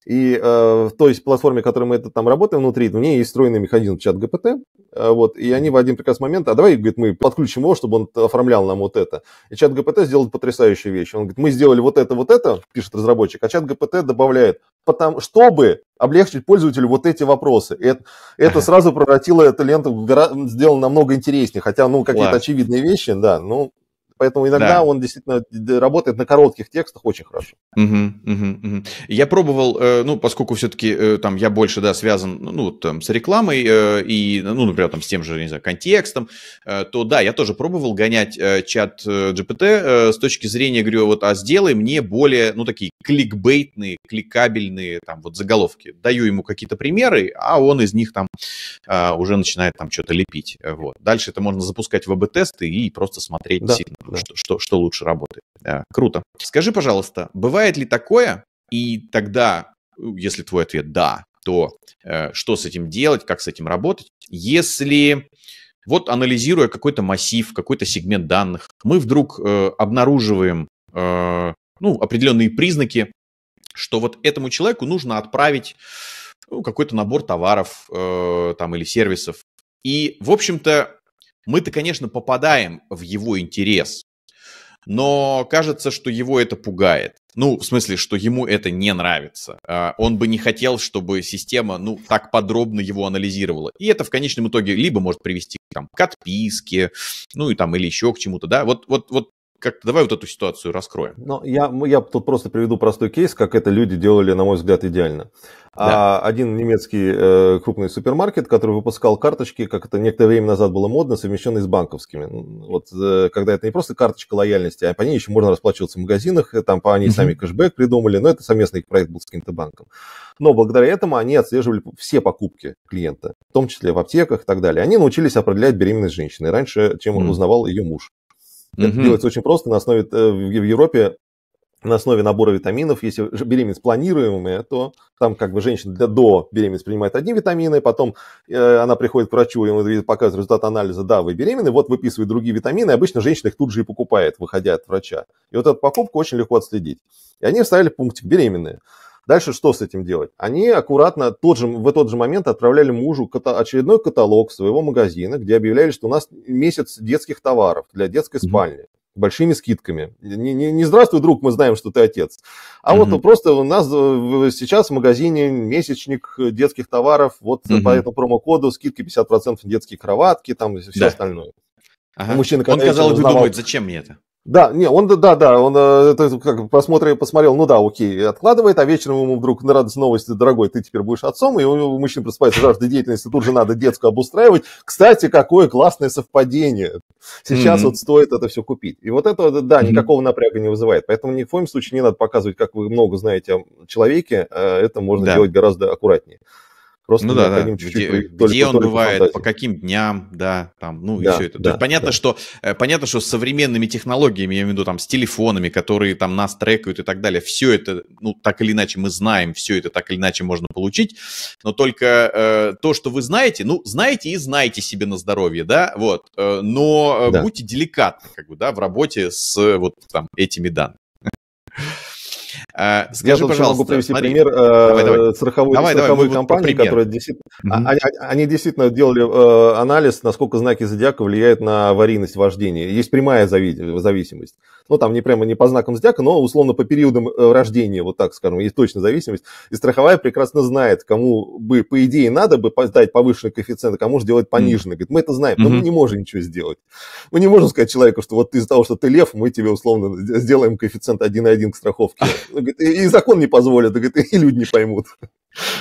И э, в той платформе, которой мы это там работаем внутри, в ней есть встроенный механизм чат ГПТ, э, вот, и они в один прекрасный момент, а давай, говорит, мы подключим его, чтобы он оформлял нам вот это. И чат ГПТ сделал потрясающую вещь. Он говорит, мы сделали вот это, вот это, пишет разработчик, а чат ГПТ добавляет, потому, чтобы облегчить пользователю вот эти вопросы. И это, это сразу превратило эту ленту, сделало намного интереснее, хотя, ну, какие-то очевидные вещи, да, ну, Поэтому иногда да. он действительно работает на коротких текстах очень хорошо. Угу, угу, угу. Я пробовал, э, ну, поскольку все-таки э, там я больше, да, связан, ну, ну там, с рекламой э, и, ну, например, там, с тем же, не знаю, контекстом, то да, я тоже пробовал гонять чат GPT с точки зрения, говорю, вот, а сделай мне более, ну, такие кликбейтные, кликабельные, там, вот, заголовки. Даю ему какие-то примеры, а он из них там а, уже начинает там что-то лепить. Вот. Дальше это можно запускать в АБ-тесты и просто смотреть да. действительно что, что, что лучше работает. Да, э, круто. Скажи, пожалуйста, бывает ли такое, и тогда, э, если твой ответ «да», то э, что с этим делать, как с этим работать, если вот анализируя какой-то массив, какой-то сегмент данных, мы вдруг э, обнаруживаем э, ну, определенные признаки, что вот этому человеку нужно отправить ну, какой-то набор товаров э, там, или сервисов. И, в общем-то, мы-то, конечно, попадаем в его интерес, но кажется, что его это пугает. Ну, в смысле, что ему это не нравится. А, он бы не хотел, чтобы система, ну, так подробно его анализировала. И это в конечном итоге либо может привести там, к отписке, ну, и там, или еще к чему-то, да. Вот, вот, вот как давай вот эту ситуацию раскроем. Ну, я, я тут просто приведу простой кейс, как это люди делали, на мой взгляд, идеально. Да. А один немецкий э, крупный супермаркет, который выпускал карточки, как это некоторое время назад было модно, совмещенные с банковскими. Вот э, когда это не просто карточка лояльности, а по ней еще можно расплачиваться в магазинах, э, там по они mm-hmm. сами кэшбэк придумали, но это совместный проект был с каким-то банком. Но благодаря этому они отслеживали все покупки клиента, в том числе в аптеках и так далее. Они научились определять беременность женщины раньше, чем mm-hmm. узнавал ее муж. Это mm делается очень просто, на основе, э, в Европе на основе набора витаминов, если беременность планируемая, то там как бы женщина для до беременности принимает одни витамины, потом э, она приходит к врачу, и он показывает результат анализа, да, вы беременны, вот выписывает другие витамины, и обычно женщина их тут же и покупает, выходя от врача. И вот эту покупку очень легко отследить. И они вставили пунктик беременные. Дальше что с этим делать? Они аккуратно тот же, в тот же момент отправляли мужу ката- очередной каталог своего магазина, где объявляли, что у нас месяц детских товаров для детской спальни большими скидками. Не, не, не здравствуй, друг, мы знаем, что ты отец. А mm-hmm. вот просто у нас э, сейчас в магазине месячник детских товаров, вот mm-hmm. по этому промокоду скидки 50% на детские кроватки, там все да. остальное. Ага. Мужчина, Он, казалось бы, узнавал... думает, зачем мне это? Да, не, он, да, да, он э, это, как, посмотрел, посмотрел, ну да, окей, откладывает, а вечером ему вдруг на радость новости, дорогой, ты теперь будешь отцом, и у мужчин просыпается жажда деятельности, тут же надо детскую обустраивать. Кстати, какое классное совпадение. Сейчас mm-hmm. вот стоит это все купить. И вот это, да, никакого mm-hmm. напряга не вызывает. Поэтому ни в коем случае не надо показывать, как вы много знаете о человеке, э, это можно да. делать гораздо аккуратнее. Просто ну да, да. Чуть -чуть, где, только, где он бывает, фантазии. по каким дням, да, там, ну да, и все это. Да, То есть понятно, да. что э, понятно, что с современными технологиями, я имею в виду там с телефонами, которые там нас трекают и так далее, все это, ну так или иначе мы знаем, все это так или иначе можно получить, но только э, то, что вы знаете, ну знаете и знаете себе на здоровье, да, вот, э, но э, да. будьте деликатны, как бы, да, в работе с э, вот там этими данными. А, скажи, я пожалуйста, могу привести смотри. пример страховой, э, давай, страховой давай, компании, которая действительно, а, они, они действительно делали э, анализ, насколько знаки зодиака влияют на аварийность вождения. Есть прямая зависимость. Ну, там не прямо не по знакам зодиака, но условно по периодам рождения, вот так скажем, есть точно зависимость. И страховая прекрасно знает, кому бы, по идее, надо бы дать повышенный коэффициент, а кому же делать пониженный. Говорит, мы это знаем, но мы не можем ничего сделать. Мы не можем сказать человеку, что вот из-за того, что ты лев, мы тебе условно сделаем коэффициент 1,1 к страховке говорит, и закон не позволит, говорит, и люди не поймут.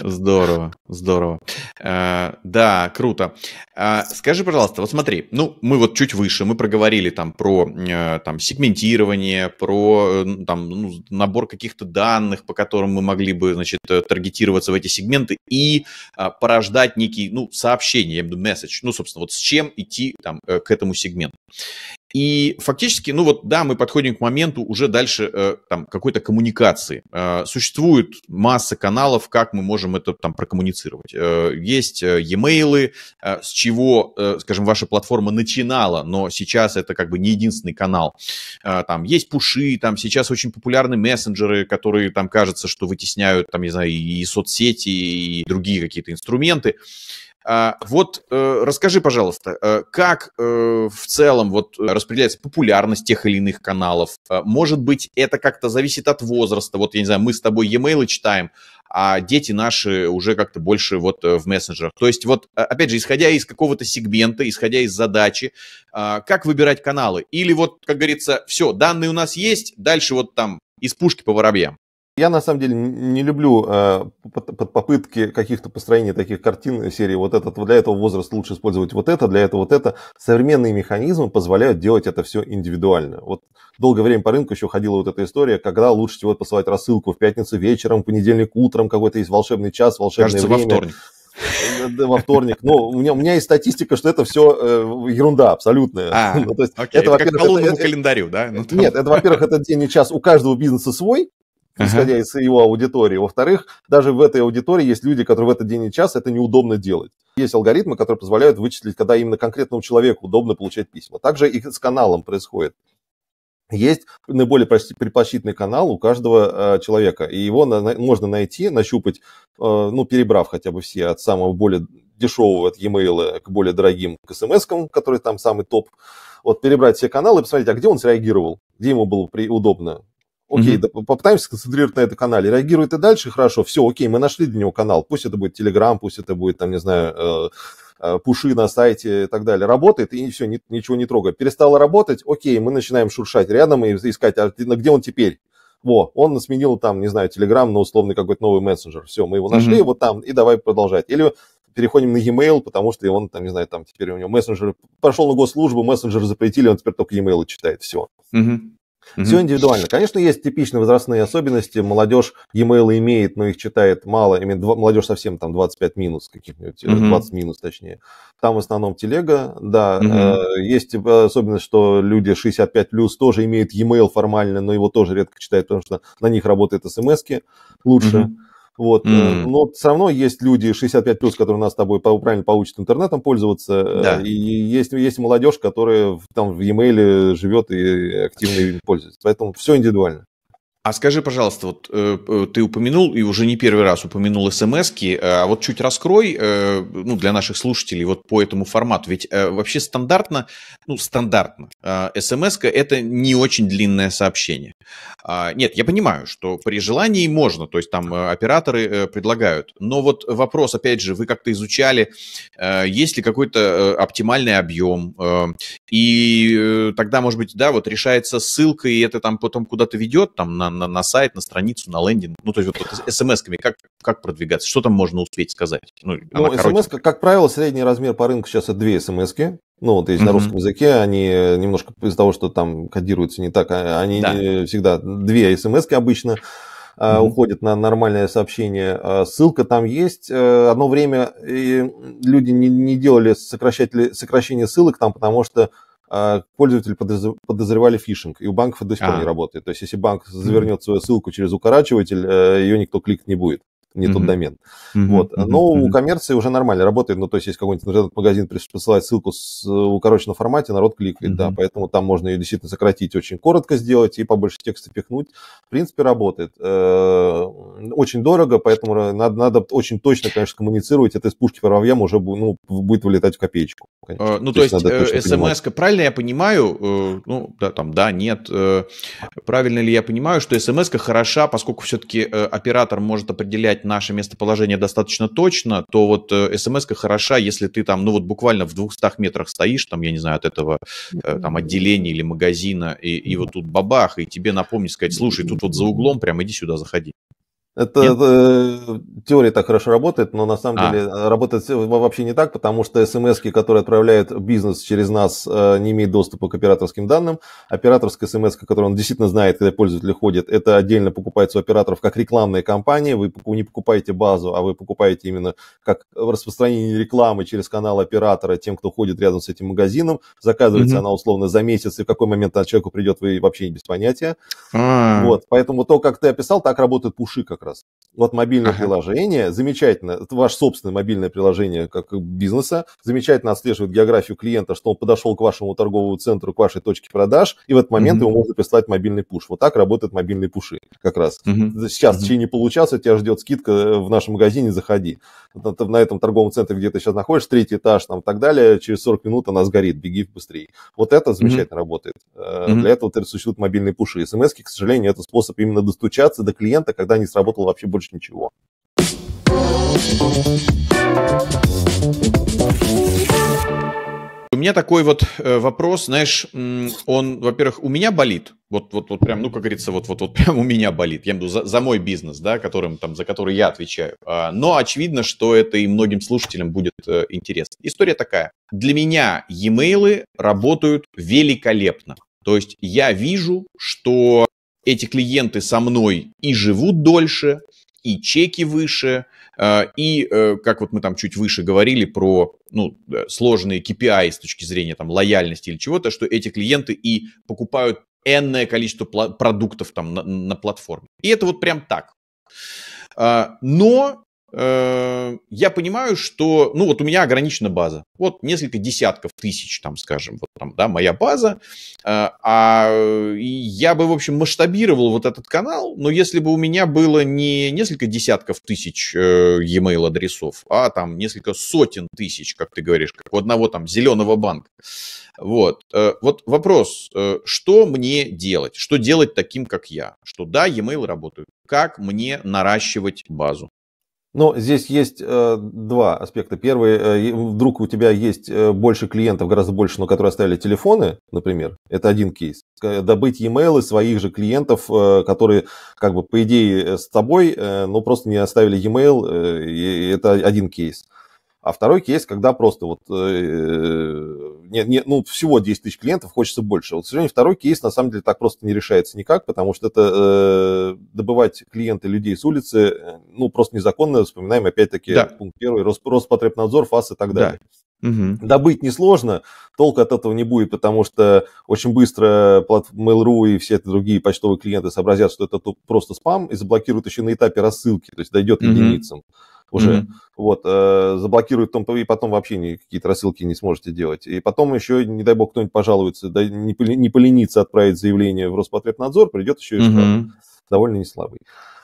Здорово, здорово. А, да, круто. А, скажи, пожалуйста, вот смотри, ну, мы вот чуть выше, мы проговорили там про э, там, сегментирование, про э, ну, там, ну, набор каких-то данных, по которым мы могли бы, значит, э, таргетироваться в эти сегменты и а, порождать некий, ну, сообщение, я имею в виду месседж, ну, собственно, вот с чем идти там к этому сегменту. И фактически, ну вот, да, мы подходим к моменту уже дальше э, там какой-то коммуникации. Э, существует масса каналов, как мы можем это там прокоммуницировать. Э, есть э, e-mail, э, с чего, э, скажем, ваша платформа начинала, но сейчас это как бы не единственный канал. Э, там есть пуши, там сейчас очень популярны мессенджеры, которые там кажется, что вытесняют там, не знаю, и соцсети, и другие какие-то инструменты. А, вот э, расскажи, пожалуйста, э, как э, в целом вот распределяется популярность тех или иных каналов? Может быть, это как-то зависит от возраста? Вот, я не знаю, мы с тобой e-mail читаем, а дети наши уже как-то больше вот в мессенджерах. То есть вот, опять же, исходя из какого-то сегмента, исходя из задачи, а, как выбирать каналы? Или вот, как говорится, все, данные у нас есть, дальше вот там из пушки по воробьям. Я на самом деле не люблю э, под попытки каких-то построений таких картин серии вот этот, для этого возраст лучше использовать вот это, для этого вот это. Современные механизмы позволяют делать это все индивидуально. Вот долгое время по рынку еще ходила вот эта история, когда лучше всего посылать рассылку в пятницу вечером, в понедельник утром, какой-то есть волшебный час, волшебное Кажется, время. Э, во вторник во вторник. Но у меня, у меня есть статистика, что это все э, ерунда абсолютная. А, ну, то есть окей. Это, это как по лунному э, календарю, да? Ну, там... Нет, это, во-первых, этот день и час у каждого бизнеса свой, исходя ага. из его аудитории. Во-вторых, даже в этой аудитории есть люди, которые в этот день и час это неудобно делать. Есть алгоритмы, которые позволяют вычислить, когда именно конкретному человеку удобно получать письма. Также и с каналом происходит. Есть наиболее предпочтительный канал у каждого э, человека, и его на, на, можно найти, нащупать, э, ну, перебрав хотя бы все от самого более дешевого от e-mail к более дорогим, к смс которые там самый топ. Вот перебрать все каналы и посмотреть, а где он среагировал, где ему было при, удобно, Окей, mm-hmm. да, попытаемся сконцентрировать на этом канале. Реагирует и дальше, хорошо, все, окей, мы нашли для него канал. Пусть это будет Telegram, пусть это будет, там, не знаю, э, э пуши на сайте и так далее. Работает, и все, ни, ничего не трогая. Перестало работать, окей, мы начинаем шуршать рядом и искать, а где он теперь? Во, он сменил там, не знаю, Telegram на условный какой-то новый мессенджер. Все, мы его нашли, mm-hmm. вот там, и давай продолжать. Или переходим на e-mail, потому что он там, не знаю, там теперь у него мессенджер пошел на госслужбу, мессенджер запретили, он теперь только e-mail читает, все. Mm-hmm. Угу. Все индивидуально. Конечно, есть типичные возрастные особенности. Молодежь e-mail имеет, но их читает мало. Именно молодежь совсем там 25 минус каких-нибудь, угу. Э, 20 минус точнее. Там в основном телега, да. Угу. Есть типа особенность, что люди 65 плюс тоже имеют e-mail формально, но его тоже редко читают, потому что на них работают смс лучше. Угу. Вот. Mm. Но все равно есть люди 65 плюс, которые у нас с тобой правильно получат интернетом пользоваться. Э, да. И есть, есть молодежь, которая там в e-mail живет и активно им пользуется. Поэтому все индивидуально. А скажи, пожалуйста, вот э, ты упомянул, и уже не первый раз упомянул смс-ки, э, а вот чуть раскрой, э, ну, для наших слушателей вот по этому формату, ведь э, вообще стандартно, ну, стандартно, э, смс-ка это не очень длинное сообщение. А, нет, я понимаю, что при желании можно, то есть там э, операторы э, предлагают, но вот вопрос, опять же, вы как-то изучали, э, есть ли какой-то э, оптимальный объем, э, и э, тогда, может быть, да, вот решается ссылка, и это там потом куда-то ведет, там, на на, на сайт, на страницу, на лендинг? Ну, то есть вот, вот смс-ками как, как продвигаться? Что там можно успеть сказать? Ну, ну смс как правило, средний размер по рынку сейчас это две смс -ки. Ну, вот есть mm на русском языке, они немножко из-за того, что там кодируются не так, а, они да. всегда две смс обычно mm-hmm. А, уходит на нормальное сообщение. А ссылка там есть. Э, одно время э, люди не, делали сокращатели, сокращение ссылок там, потому что а, пользователи подозревали фишинг, и у банков это до сих пор а. не работает. То есть, если банк завернет свою ссылку через укорачиватель, э, ее никто кликать не будет не тот домен. Вот. Но у коммерции уже нормально работает. Ну, то есть, если какой-нибудь магазин присылает ссылку с, э, в укороченном формате, народ кликает, да. Поэтому там можно ее действительно сократить, очень коротко сделать и побольше текста пихнуть. В принципе, работает. Э, очень дорого, поэтому надо, надо очень точно, конечно, коммуницировать. Это из пушки воровьям уже ну, будет вылетать в копеечку. А, ну, то есть, смс э, правильно я понимаю, ну, да, там, да, нет, правильно ли я понимаю, что смс хороша, поскольку все-таки оператор может определять наше местоположение достаточно точно, то вот э, смс-ка хороша, если ты там, ну вот буквально в 200 метрах стоишь, там, я не знаю, от этого э, там отделения или магазина, и, и вот тут бабах, и тебе напомнить, сказать, слушай, тут вот за углом прям иди сюда, заходи. Это, это э, теория так хорошо работает, но на самом а. деле э, работает вообще не так, потому что смс, которые отправляет бизнес через нас, э, не имеет доступа к операторским данным. Операторская смс, которую он действительно знает, когда пользователи ходят, это отдельно покупается у операторов как рекламные кампании. Вы не покупаете базу, а вы покупаете именно как распространение рекламы через канал оператора тем, кто ходит рядом с этим магазином. Заказывается mm она условно за месяц, и в какой момент человеку придет, вы вообще не без понятия. а Вот, поэтому то, как ты описал, так работают пуши как раз. Вот мобильное ага. приложение, замечательно, ваше собственное мобильное приложение как бизнеса, замечательно отслеживает географию клиента, что он подошел к вашему торговому центру, к вашей точке продаж, и в этот момент mm-hmm. можно прислать мобильный пуш. Вот так работают мобильные пуши как раз. mm Сейчас mm-hmm. в течение получаса тебя ждет скидка э, в нашем магазине, заходи. На этом торговом центре, где ты сейчас находишь, третий этаж там и так далее, через 40 минут она сгорит, беги быстрее. Вот это замечательно mm работает. mm Для этого существуют мобильные пуши. смс к сожалению, это способ именно достучаться до клиента, когда они сработают работал вообще больше ничего. У меня такой вот э, вопрос, знаешь, он, во-первых, у меня болит, вот, вот, вот прям, ну, как говорится, вот, вот, вот прям у меня болит, я имею в виду за, за мой бизнес, да, которым, там, за который я отвечаю. А, но очевидно, что это и многим слушателям будет э, интересно. История такая. Для меня e-mail работают великолепно. То есть я вижу, что эти клиенты со мной и живут дольше, и чеки выше, э, и, э, как вот мы там чуть выше говорили про ну, э, сложные KPI с точки зрения там, лояльности или чего-то, что эти клиенты и покупают энное количество продуктов там на, на платформе. И это вот прям так. А, но Э, я понимаю, что, ну вот у меня ограничена база, вот несколько десятков тысяч, там, скажем, вот там, да, моя база, э, а я бы, в общем, масштабировал вот этот канал, но если бы у меня было не несколько десятков тысяч э, e-mail адресов, а там несколько сотен тысяч, как ты говоришь, как у одного там зеленого банка, вот, вот вопрос, что мне делать, что делать таким, как я, что да, e-mail работают, как мне наращивать базу? Но здесь есть э, два аспекта. Первый, э, вдруг у тебя есть э, больше клиентов, гораздо больше, но которые оставили телефоны, например, это один кейс. Э, добыть e-mail своих же клиентов, э, которые, как бы, по идее, э, с тобой, э, но просто не оставили e-mail, э, и это один кейс. А второй кейс, когда просто вот, э, не, не, ну, всего 10 тысяч клиентов, хочется больше. Вот, к сожалению, второй кейс на самом деле так просто не решается никак, потому что это э, добывать клиенты людей с улицы, э, ну, просто незаконно, вспоминаем опять-таки да. пункт первый, Рос, Роспотребнадзор, ФАС и так далее. Да. Угу. Добыть несложно, толк от этого не будет, потому что очень быстро Mail.ru и все это другие почтовые клиенты сообразят, что это просто спам и заблокируют еще на этапе рассылки, то есть дойдет угу. единицам уже, mm-hmm. вот, э, заблокируют, там, и потом вообще какие-то рассылки не сможете делать. И потом еще, не дай бог, кто-нибудь пожалуется, да, не, не поленится отправить заявление в Роспотребнадзор, придет еще и штраф. Довольно неслабый.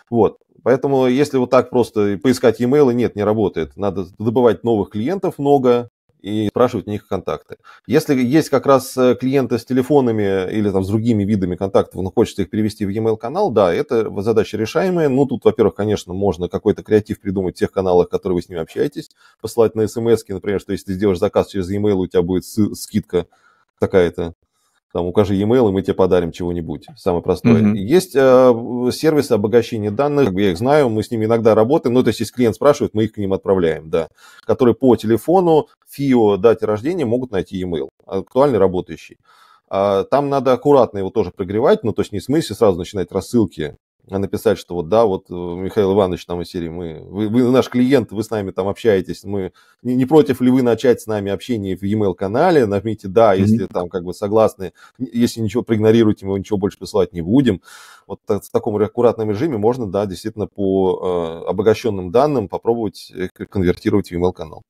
Вот. Поэтому, если вот так просто поискать e-mail, нет, не работает. Надо добывать новых клиентов много, и спрашивать у них контакты. Если есть как раз э, клиенты с телефонами или там с другими видами контактов, но хочется их перевести в e-mail канал, да, это задача решаемая. Ну, тут, во-первых, конечно, можно какой-то креатив придумать в тех каналах, которые вы с ними общаетесь, посылать на смс, например, что если ты сделаешь заказ через e-mail, у тебя будет скидка такая то там укажи e-mail, и мы тебе подарим чего-нибудь, самое простое. Mm-hmm. Есть э, сервисы обогащения данных, я их знаю, мы с ними иногда работаем, ну, то есть, если клиент спрашивает, мы их к ним отправляем, да, которые по телефону, ФИО, дате рождения могут найти e-mail, актуальный, работающий. А, там надо аккуратно его тоже прогревать, ну, то есть, не в смысле сразу начинать рассылки а написать, что вот да, вот э, Михаил Иванович там из серии, мы, вы, вы наш клиент, вы с нами там общаетесь, мы не, не против ли вы начать с нами общение в e-mail канале, нажмите да, если там как бы согласны, если ничего проигнорируете, мы ничего больше присылать не будем. Вот так, в таком аккуратном режиме можно, да, действительно по э, обогащенным данным попробовать их э, конвертировать в e-mail канал.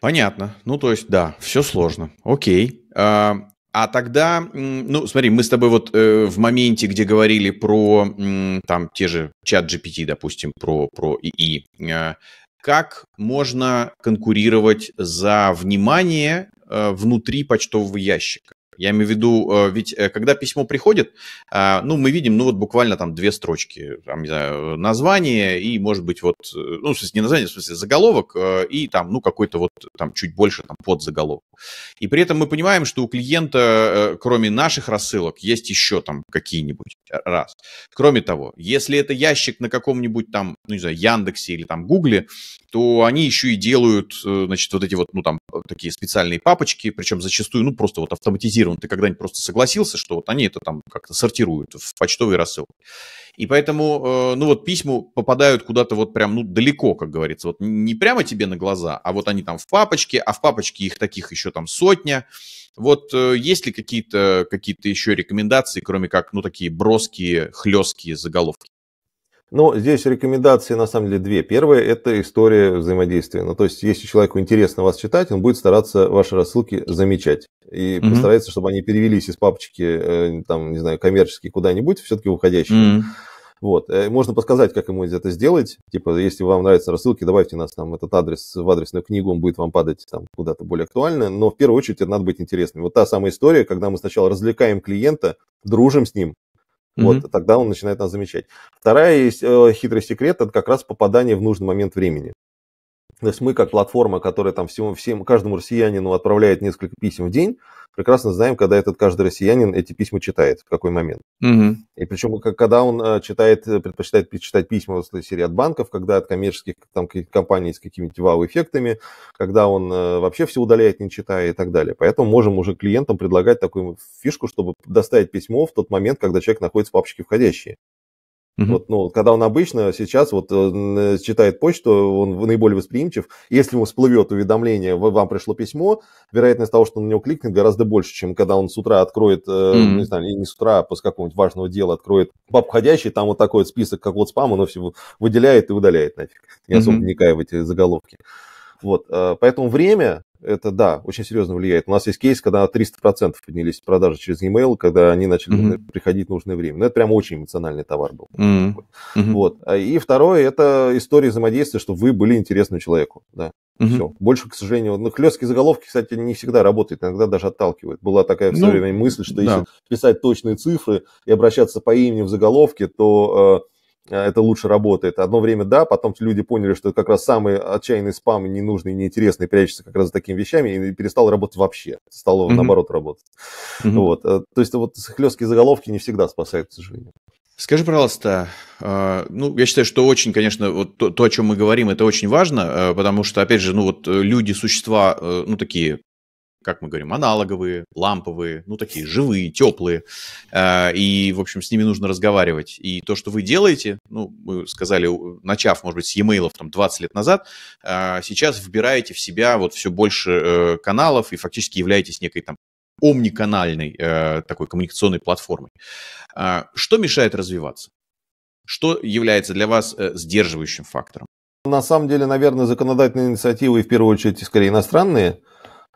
Понятно. Ну, то есть, да, все сложно. Окей. А, а тогда, ну, смотри, мы с тобой вот э, в моменте, где говорили про э, там те же чат GPT, допустим, про, про ИИ, э, как можно конкурировать за внимание э, внутри почтового ящика? Я имею в виду, э, ведь э, когда письмо приходит, э, ну, мы видим, ну, вот буквально там две строчки, там, не знаю, название и, может быть, вот, ну, в смысле, не название, в смысле, заголовок и там, ну, какой-то вот там чуть больше там подзаголовок. И при этом мы понимаем, что у клиента, кроме наших рассылок, есть еще там какие-нибудь раз. Кроме того, если это ящик на каком-нибудь там, ну, не знаю, Яндексе или там Гугле, то они еще и делают, значит, вот эти вот, ну, там, такие специальные папочки, причем зачастую, ну, просто вот автоматизированные Кирилл, ты когда-нибудь просто согласился, что вот они это там как-то сортируют в почтовые рассылки. И поэтому, э, ну вот письма попадают куда-то вот прям, ну, далеко, как говорится. Вот не прямо тебе на глаза, а вот они там в папочке, а в папочке их таких еще там сотня. Вот э, есть ли какие-то какие еще рекомендации, кроме как, ну, такие броские, хлесткие заголовки? Но ну, здесь рекомендации на самом деле две. Первая – это история взаимодействия. Ну, то есть, если человеку интересно вас читать, он будет стараться ваши рассылки замечать. И mm-hmm. постарается, чтобы они перевелись из папочки, э, там, не знаю, коммерческие куда-нибудь, все-таки уходящие. Mm-hmm. Вот. Э, можно подсказать, как ему это сделать. Типа, если вам нравятся рассылки, добавьте нас там этот адрес в адресную книгу, он будет вам падать там куда-то более актуально. Но в первую очередь это надо быть интересным. Вот та самая история, когда мы сначала развлекаем клиента, дружим с ним, Mm-hmm. Вот тогда он начинает нас замечать. Вторая есть, э, хитрый секрет это как раз попадание в нужный момент времени. То есть мы, как платформа, которая там всему, всем, каждому россиянину отправляет несколько писем в день, прекрасно знаем, когда этот каждый россиянин эти письма читает, в какой момент. Угу. И причем, когда он э, читает, э, предпочитает читать письма в серии от банков, когда от коммерческих там, компаний с какими то вау-эффектами, когда он э, вообще все удаляет, не читая и так далее. Поэтому можем уже клиентам предлагать такую фишку, чтобы доставить письмо в тот момент, когда человек находится в папочке входящие. Угу. Вот, ну, когда он обычно сейчас вот э, читает почту, он наиболее восприимчив. Если ему всплывет уведомление, вам пришло письмо, вероятность того, что он на него кликнет, гораздо больше, чем когда он с утра откроет, mm. ну, не знаю, не с утра, а после какого-нибудь важного дела откроет пап там вот такой вот список, как вот спам, оно все выделяет и удаляет нафиг, не особо mm-hmm. вникая в эти заголовки. Вот, э, поэтому время это, да, очень серьезно влияет. У нас есть кейс, когда на 300% поднялись продажи через e-mail, когда они начали mm-hmm. приходить в нужное время. Но ну, это прям очень эмоциональный товар был. Mm-hmm. Вот. А, и второе, это история взаимодействия, чтобы вы были интересны человеку. Да. Mm-hmm. Все. Больше, к сожалению, ну, хлесткие заголовки, кстати, не всегда работают, иногда даже отталкивают. Была такая в свое ну, время мысль, что да. если писать точные цифры и обращаться по имени в заголовке, то э, а, это лучше работает. Одно время да, потом люди поняли, что это как раз самый отчаянный спам, ненужный, неинтересный, прячется как раз за такими вещами, и перестал работать вообще. Стало mm-hmm. наоборот работать. Mm-hmm. Вот. Э, то есть вот хлесткие заголовки не всегда спасают, к сожалению. Скажи, пожалуйста, э, ну, я считаю, что очень, конечно, вот то, то, о чем мы говорим, это очень важно, э, потому что, опять же, ну, вот люди, существа, ну, такие как мы говорим, аналоговые, ламповые, ну, такие живые, теплые. Э, и, в общем, с ними нужно разговаривать. И то, что вы делаете, ну, мы сказали, начав, может быть, с e-mail там 20 лет назад, э, сейчас вбираете в себя вот все больше э, каналов и фактически являетесь некой там омниканальной такой коммуникационной платформой. Что мешает развиваться? Что является для вас сдерживающим фактором? На самом деле, наверное, законодательные инициативы, в первую очередь, скорее иностранные,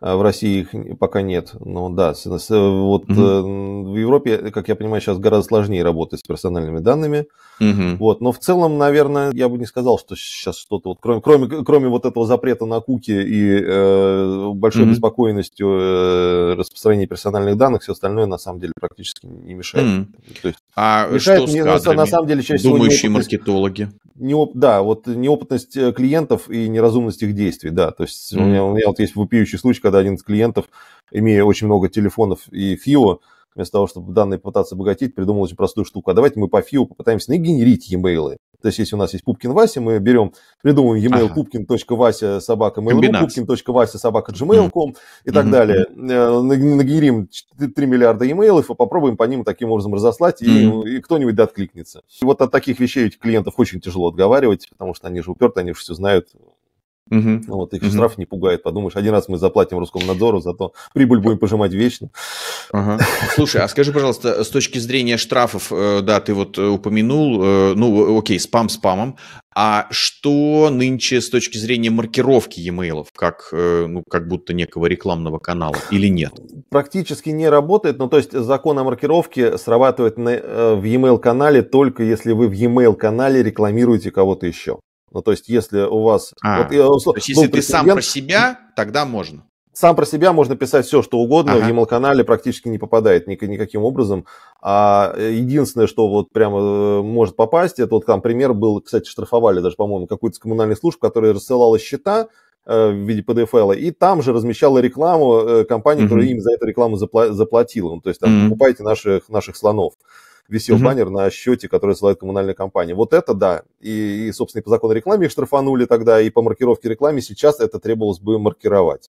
Э, в России их пока нет. Но да, вот mm в Европе, как я понимаю, сейчас гораздо сложнее работать с персональными данными. mm Вот, но в целом, наверное, я бы не сказал, что сейчас что-то вот кроме кроме кроме вот этого запрета на куки и э, большой mm беспокойностью э, распространения персональных данных, все остальное на самом деле практически не мешает. mm То есть, а мешает что мне, на, на самом деле чаще думающие всего, маркетологи? неоп... да, вот неопытность э, клиентов и неразумность их действий, да. То есть mm-hmm. у, меня, у меня вот есть вопиющий случай, когда один из клиентов, имея очень много телефонов и фио, вместо того, чтобы данные пытаться обогатить, придумал очень простую штуку. А давайте мы по фио попытаемся нагенерить e-mail то есть, если у нас есть Пупкин Вася, мы берем, придумываем e-mail ага. pupkin.vася собака mail.ru, pupkin.vася собака gmail.com mm-hmm. и так mm-hmm. далее. Э, нагенерим 3 миллиарда e-mailов и попробуем по ним таким образом разослать, mm-hmm. и, и кто-нибудь да откликнется. И вот от таких вещей клиентов очень тяжело отговаривать, потому что они же уперты, они же все знают, Угу. Ну, вот их угу. штраф не пугает, подумаешь, один раз мы заплатим русскому надзору, зато прибыль будем пожимать вечно. Ага. Слушай, а скажи, пожалуйста, с точки зрения штрафов, э, да, ты вот э, упомянул, э, ну, окей, спам спамом, а что нынче с точки зрения маркировки e-mail, как, ну, как будто некого рекламного канала или нет? Практически не работает. Ну, то есть закон о маркировке срабатывает на, в e-mail канале только если вы в e-mail канале рекламируете кого-то еще. Ну, то есть, если у вас... А, вот, я, то есть, если ну, ты сам про себя, тогда можно. Сам про себя можно писать все, что угодно, ага. в Ямал-канале практически не попадает ни, никаким образом. А э, единственное, что вот прямо э, может попасть, это вот там пример был, кстати, штрафовали даже, по-моему, какую-то коммунальную службу, которая рассылала счета, э, в виде PDF, файла и там же размещала рекламу компании, mm-hmm. которая им за эту рекламу запла- заплатила. Ну, то есть там mm-hmm. покупайте наших, наших слонов висел угу. баннер на счете, который ссылает коммунальная компания. Вот это да. И, и, собственно, и по закону о рекламе их штрафанули тогда, и по маркировке рекламе сейчас это требовалось бы маркировать.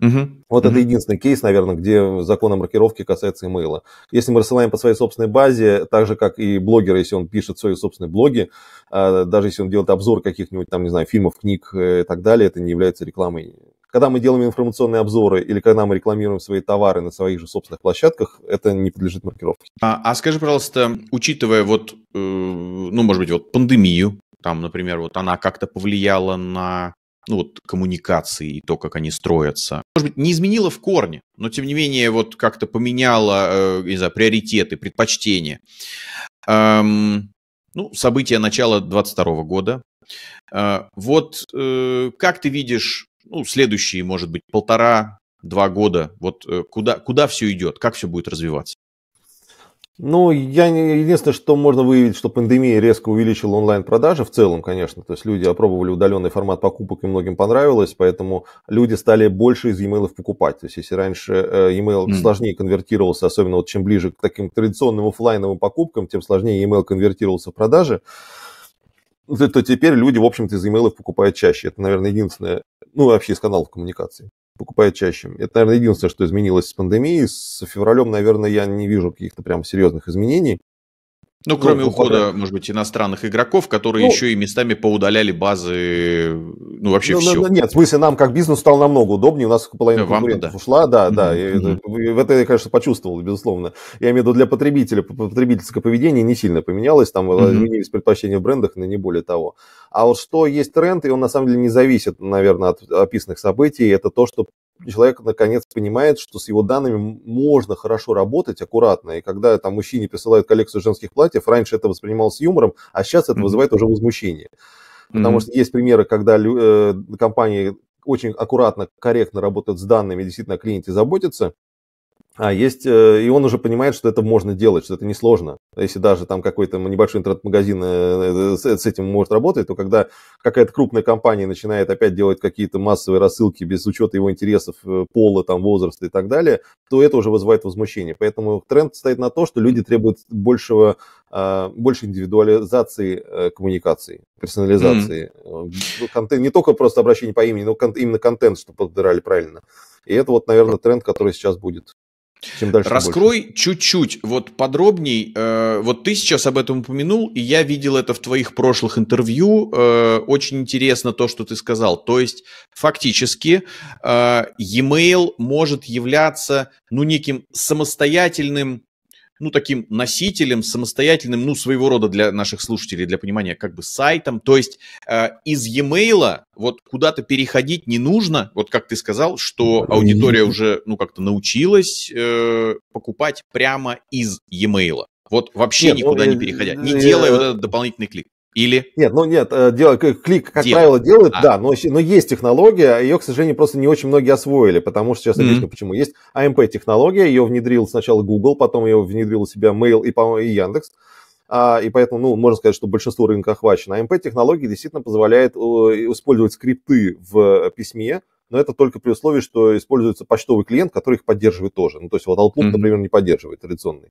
Угу. Вот угу. это единственный кейс, наверное, где закон о маркировке касается имейла. Если мы рассылаем по своей собственной базе, так же, как и блогеры, если он пишет свои собственные блоги, а, даже если он делает обзор каких-нибудь, там, не знаю, фильмов, книг э, и так далее, это не является рекламой когда мы делаем информационные обзоры или когда мы рекламируем свои товары на своих же собственных площадках, это не подлежит маркировке. А, а скажи, пожалуйста, учитывая вот, э, ну, может быть, вот пандемию, там, например, вот она как-то повлияла на ну, вот, коммуникации и то, как они строятся. Может быть, не изменила в корне, но, тем не менее, вот как-то поменяла, э, не знаю, приоритеты, предпочтения. Эм, ну, события начала 22 года. Э, вот э, как ты видишь ну, следующие, может быть, полтора-два года? Вот э, куда, куда все идет, как все будет развиваться? Ну, я не, единственное, что можно выявить, что пандемия резко увеличила онлайн-продажи в целом, конечно. То есть люди опробовали удаленный формат покупок, и многим понравилось, поэтому люди стали больше из e-mail покупать. То есть если раньше э, e-mail mm. сложнее конвертировался, особенно вот чем ближе к таким традиционным офлайновым покупкам, тем сложнее e-mail конвертировался в продажи, ну, то теперь люди, в общем-то, из e покупают чаще. Это, наверное, единственное, ну, вообще из каналов коммуникации покупают чаще. Это, наверное, единственное, что изменилось с пандемией. С февралем, наверное, я не вижу каких-то прям серьезных изменений. Ну, ну, кроме ну, ухода, ухода, может быть, иностранных игроков, которые ну, еще и местами поудаляли базы, ну, вообще ну, ну все. Ну, нет, в смысле, нам как бизнес стало намного удобнее, у нас половина Вам конкурентов да. ушла, да, да, mm-hmm. в это я, конечно, почувствовал, безусловно. Я имею в виду для потребителя, потребительское поведение не сильно поменялось, там mm-hmm. изменились предпочтения в брендах, но не более того. А вот что есть тренд, и он на самом деле не зависит, наверное, от описанных событий, это то, что человек наконец понимает, что с его данными можно хорошо работать аккуратно. И когда там мужчине присылают коллекцию женских платьев, раньше это воспринималось юмором, а сейчас это вызывает уже возмущение. Потому что есть примеры, когда э, компании очень аккуратно, корректно работают с данными, действительно клиенты заботятся, а есть, э, и он уже понимает, что это можно делать, что это несложно. Если даже там какой-то небольшой интернет-магазин э, э, с этим может работать, то когда какая-то крупная компания начинает опять делать какие-то массовые рассылки без учета его интересов, пола, там, возраста и так далее, то это уже вызывает возмущение. Поэтому тренд стоит на то, что люди требуют большего, больше индивидуализации коммуникации, персонализации. Mm-hmm. Контент, не только просто обращение по имени, но именно контент, чтобы подбирали правильно. И это вот, наверное, тренд, который сейчас будет. Чем дальше, Раскрой больше. чуть-чуть вот подробней. Э, вот ты сейчас об этом упомянул, и я видел это в твоих прошлых интервью. Э, очень интересно то, что ты сказал. То есть фактически э, e-mail может являться ну неким самостоятельным ну, таким носителем, самостоятельным, ну, своего рода для наших слушателей, для понимания, как бы сайтом. То есть э, из e-mail вот куда-то переходить не нужно, вот как ты сказал, что аудитория уже, ну, как-то научилась э, покупать прямо из e-mail. Вот вообще Нет, ну, никуда ну, не э, переходя, э, не делая вот э, этот дополнительный клик. Или... Нет, ну нет, э, дело, клик, как дело. правило, делает, а. да, но, но есть технология, а ее, к сожалению, просто не очень многие освоили, потому что, сейчас объясню, mm-hmm. почему. Есть AMP-технология, а ее внедрил сначала Google, потом ее внедрил у себя Mail и, по моему и Яндекс, а, и поэтому, ну, можно сказать, что большинство рынка охвачено. AMP-технология а действительно позволяет использовать скрипты в э, письме, но это только при условии, что используется почтовый клиент, который их поддерживает тоже. Ну, то есть вот Outlook, mm-hmm. например, не поддерживает традиционный.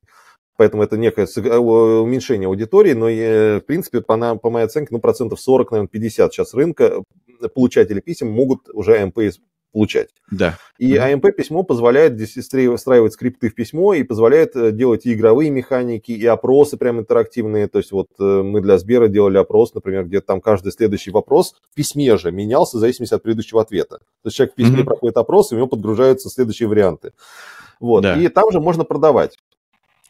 Поэтому это некое э, уменьшение аудитории, но, э, в принципе, по, на, по моей оценке, ну, процентов 40, наверное, 50 сейчас рынка э, получатели писем могут уже МПС получать. Да. И mm AMP а письмо позволяет встраивать скрипты в письмо и позволяет э, делать и игровые механики, и опросы прям интерактивные. То есть вот э, мы для Сбера делали опрос, например, где там каждый следующий вопрос в письме же менялся в зависимости от предыдущего ответа. То есть человек в письме mm-hmm. проходит опрос, и у него подгружаются следующие варианты. Вот. Да. И там же можно продавать.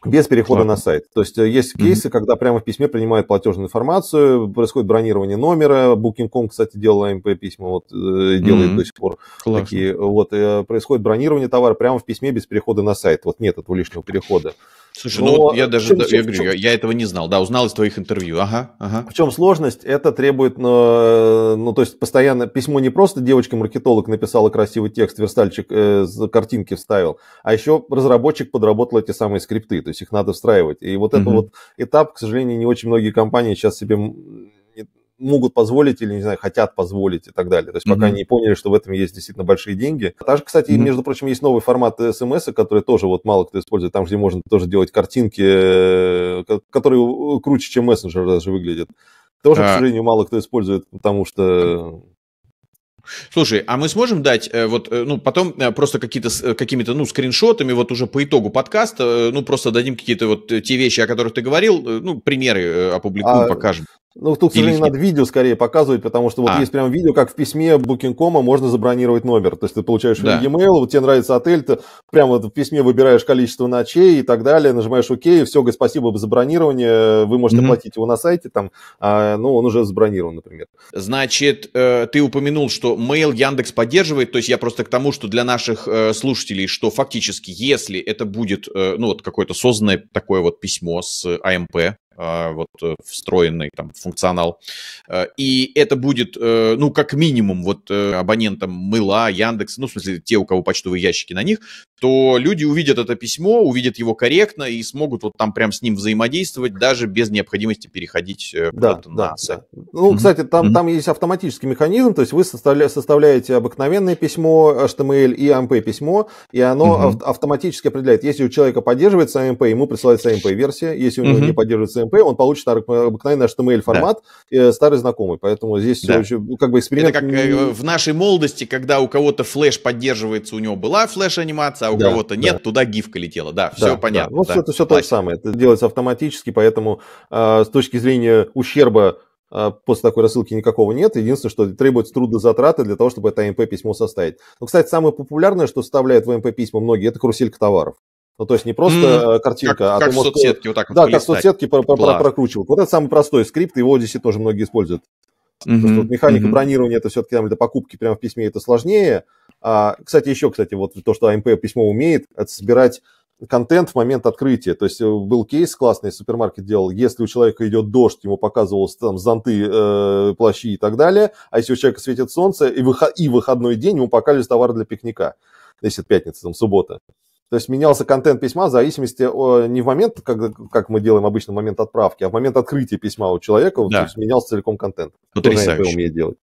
Без перехода Ладно. на сайт. То есть э, есть кейсы, mm-hmm. когда прямо в письме принимают платежную информацию, происходит бронирование номера. Booking.com, кстати, делал МП письма, вот э, делает mm-hmm. до сих пор Классно. такие. Вот э, происходит бронирование товара прямо в письме без перехода на сайт. Вот нет этого лишнего перехода. Слушай, ну Но ну я даже, чем, я чем, говорю, чем... Я, я этого не знал, да, узнал из твоих интервью, ага, ага. В чем сложность? Это требует, ну, э, ну, то есть постоянно письмо не просто девочка-маркетолог написала красивый текст, верстальчик э, картинки вставил, а еще разработчик подработал эти самые скрипты, то есть их надо встраивать. И вот mm-hmm. этот вот этап, к сожалению, не очень многие компании сейчас себе могут позволить или, не знаю, хотят позволить и так далее. То есть mm-hmm. пока не поняли, что в этом есть действительно большие деньги. А также, кстати, mm-hmm. между прочим, есть новый формат смс, который тоже вот мало кто использует, там, где можно тоже делать картинки, э, которые круче, чем мессенджер даже выглядят. Тоже, а... к сожалению, мало кто использует, потому что Слушай, а мы сможем дать э, вот, э, ну, потом просто какие-то, какими-то, ну, скриншотами, вот уже по итогу подкаста, ну, просто дадим какие-то вот те вещи, о которых ты говорил, ну, примеры опубликуем, а, покажем. Ну, тут, к сожалению, надо видео скорее показывать, потому что вот а. есть прям видео, как в письме Booking.com можно забронировать номер. То есть ты получаешь да. e-mail, вот тебе нравится отель, ты прямо вот в письме выбираешь количество ночей и так далее, нажимаешь ОК, и все, говорит, спасибо за бронирование, вы можете mm платить его на сайте, там, а, ну, он уже забронирован, например. Значит, э, ты упомянул, что Mail Яндекс поддерживает, то есть я просто к тому, что для наших э, слушателей, что фактически, если это будет, э, ну, вот какое-то созданное такое вот письмо с АМП, а, вот э, встроенный там функционал. Э, и это будет, э, ну, как минимум, вот абонентам Мыла, Яндекс, ну, в смысле, те, у кого почтовые ящики на них, то люди увидят это письмо, увидят его корректно и смогут вот там прям с ним взаимодействовать, даже без необходимости переходить да, да, на Да. Ну, кстати, там, mm-hmm. там есть автоматический механизм, то есть вы составля- составляете обыкновенное письмо, HTML эм и AMP а эм письмо, и оно mm-hmm. автоматически определяет, если у человека поддерживается AMP, а эм ему присылается AMP-версия, если у него mm-hmm. не поддерживается XMP, он получит э, обыкновенный HTML формат, да. Э, старый знакомый. Поэтому здесь да. очень, ну, как бы эксперимент... Это как э, в нашей молодости, когда у кого-то флеш поддерживается, у него была флеш-анимация, а у да, кого-то нет, туда гифка летела. Да, все да, понятно. Ну, да. Ну, да. все, это все то же самое. Это делается автоматически, поэтому э, с точки зрения ущерба а, после такой рассылки никакого нет. Единственное, что требуется трудозатраты для того, чтобы это МП-письмо составить. Но, ну, кстати, самое популярное, что составляют в МП-письма многие, это каруселька товаров. Ну, то есть не просто mm, картинка, как, а как ты можешь... соцсетки вот так вот Да, как соцсетки про про про прокручивал. Вот это самый простой скрипт, его Odyssey тоже многие используют. Mm-hmm. вот механика mm-hmm. бронирования, это все-таки там, это покупки прямо в письме, это сложнее. А, кстати, еще, кстати, вот то, что АМП письмо умеет, это собирать контент в момент открытия. То есть э, был кейс классный, супермаркет делал, если у человека идет дождь, ему показывалось там зонты, э, плащи и так далее, а если у человека светит солнце, и, выход, и выходной день, ему показывались товар для пикника. Если это пятница, там, суббота. То есть менялся контент письма в зависимости не в момент, как, как мы делаем обычно, в момент отправки, а в момент открытия письма у человека да. то есть менялся целиком контент. Потрясающе. Тоже умеет делать.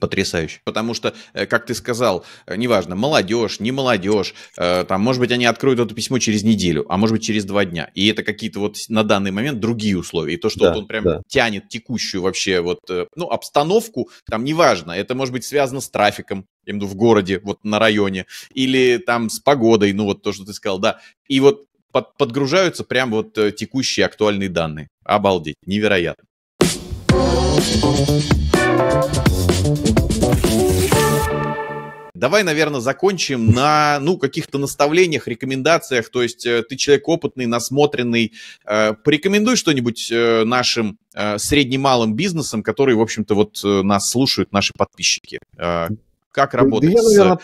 Потрясающе. Потому что, э, как ты сказал, э, неважно, молодежь, не молодежь, э, там, может быть, они откроют это письмо через неделю, а может быть, через два дня. И это какие-то вот на данный момент другие условия. И то, что да, вот он прям да. тянет текущую вообще вот, ну, обстановку, там, неважно, это может быть связано с трафиком, я имею в виду в городе, вот на районе, или там с погодой, ну, вот то, что ты сказал, да. И вот под, подгружаются прям вот текущие актуальные данные. Обалдеть, невероятно. Давай, наверное, закончим на, ну, каких-то наставлениях, рекомендациях. То есть э, ты человек опытный, насмотренный. Э, порекомендуй что-нибудь э, нашим средним-малым бизнесам, которые, в общем-то, вот нас слушают, наши подписчики. Как работать да я, наверное, с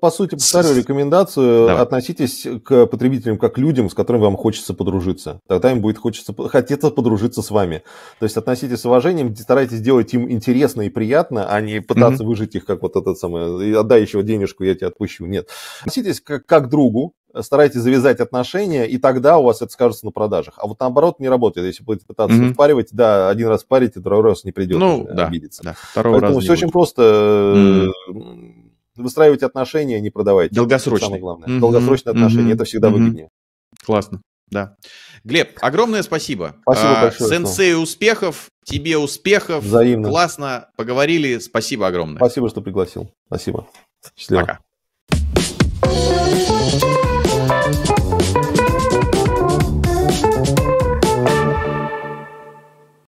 по сути, повторю рекомендацию. Давай. Относитесь к потребителям как к людям, с которыми вам хочется подружиться. Тогда им будет хочется, хотеться подружиться с вами. То есть относитесь с уважением, старайтесь делать им интересно и приятно, а не пытаться mm-hmm. выжить их как вот этот самый, отдай еще денежку, я тебя отпущу. Нет. Относитесь как, как к другу, старайтесь завязать отношения, и тогда у вас это скажется на продажах. А вот наоборот не работает. Если будете пытаться mm-hmm. впаривать, да, один раз парите, второй раз не придет ну, обидеться. Э, да, да. Второго Поэтому раза все очень будет. просто. Mm-hmm выстраивайте отношения, а не продавайте. Долгосрочные. Самое главное. Mm-hmm. Долгосрочные отношения, mm-hmm. это всегда mm-hmm. выгоднее. Классно. Да. Глеб, огромное спасибо. Спасибо а, большое. Сенсею успехов, тебе успехов. Взаимно. Классно поговорили. Спасибо огромное. Спасибо, что пригласил. Спасибо. Счастливо. Пока.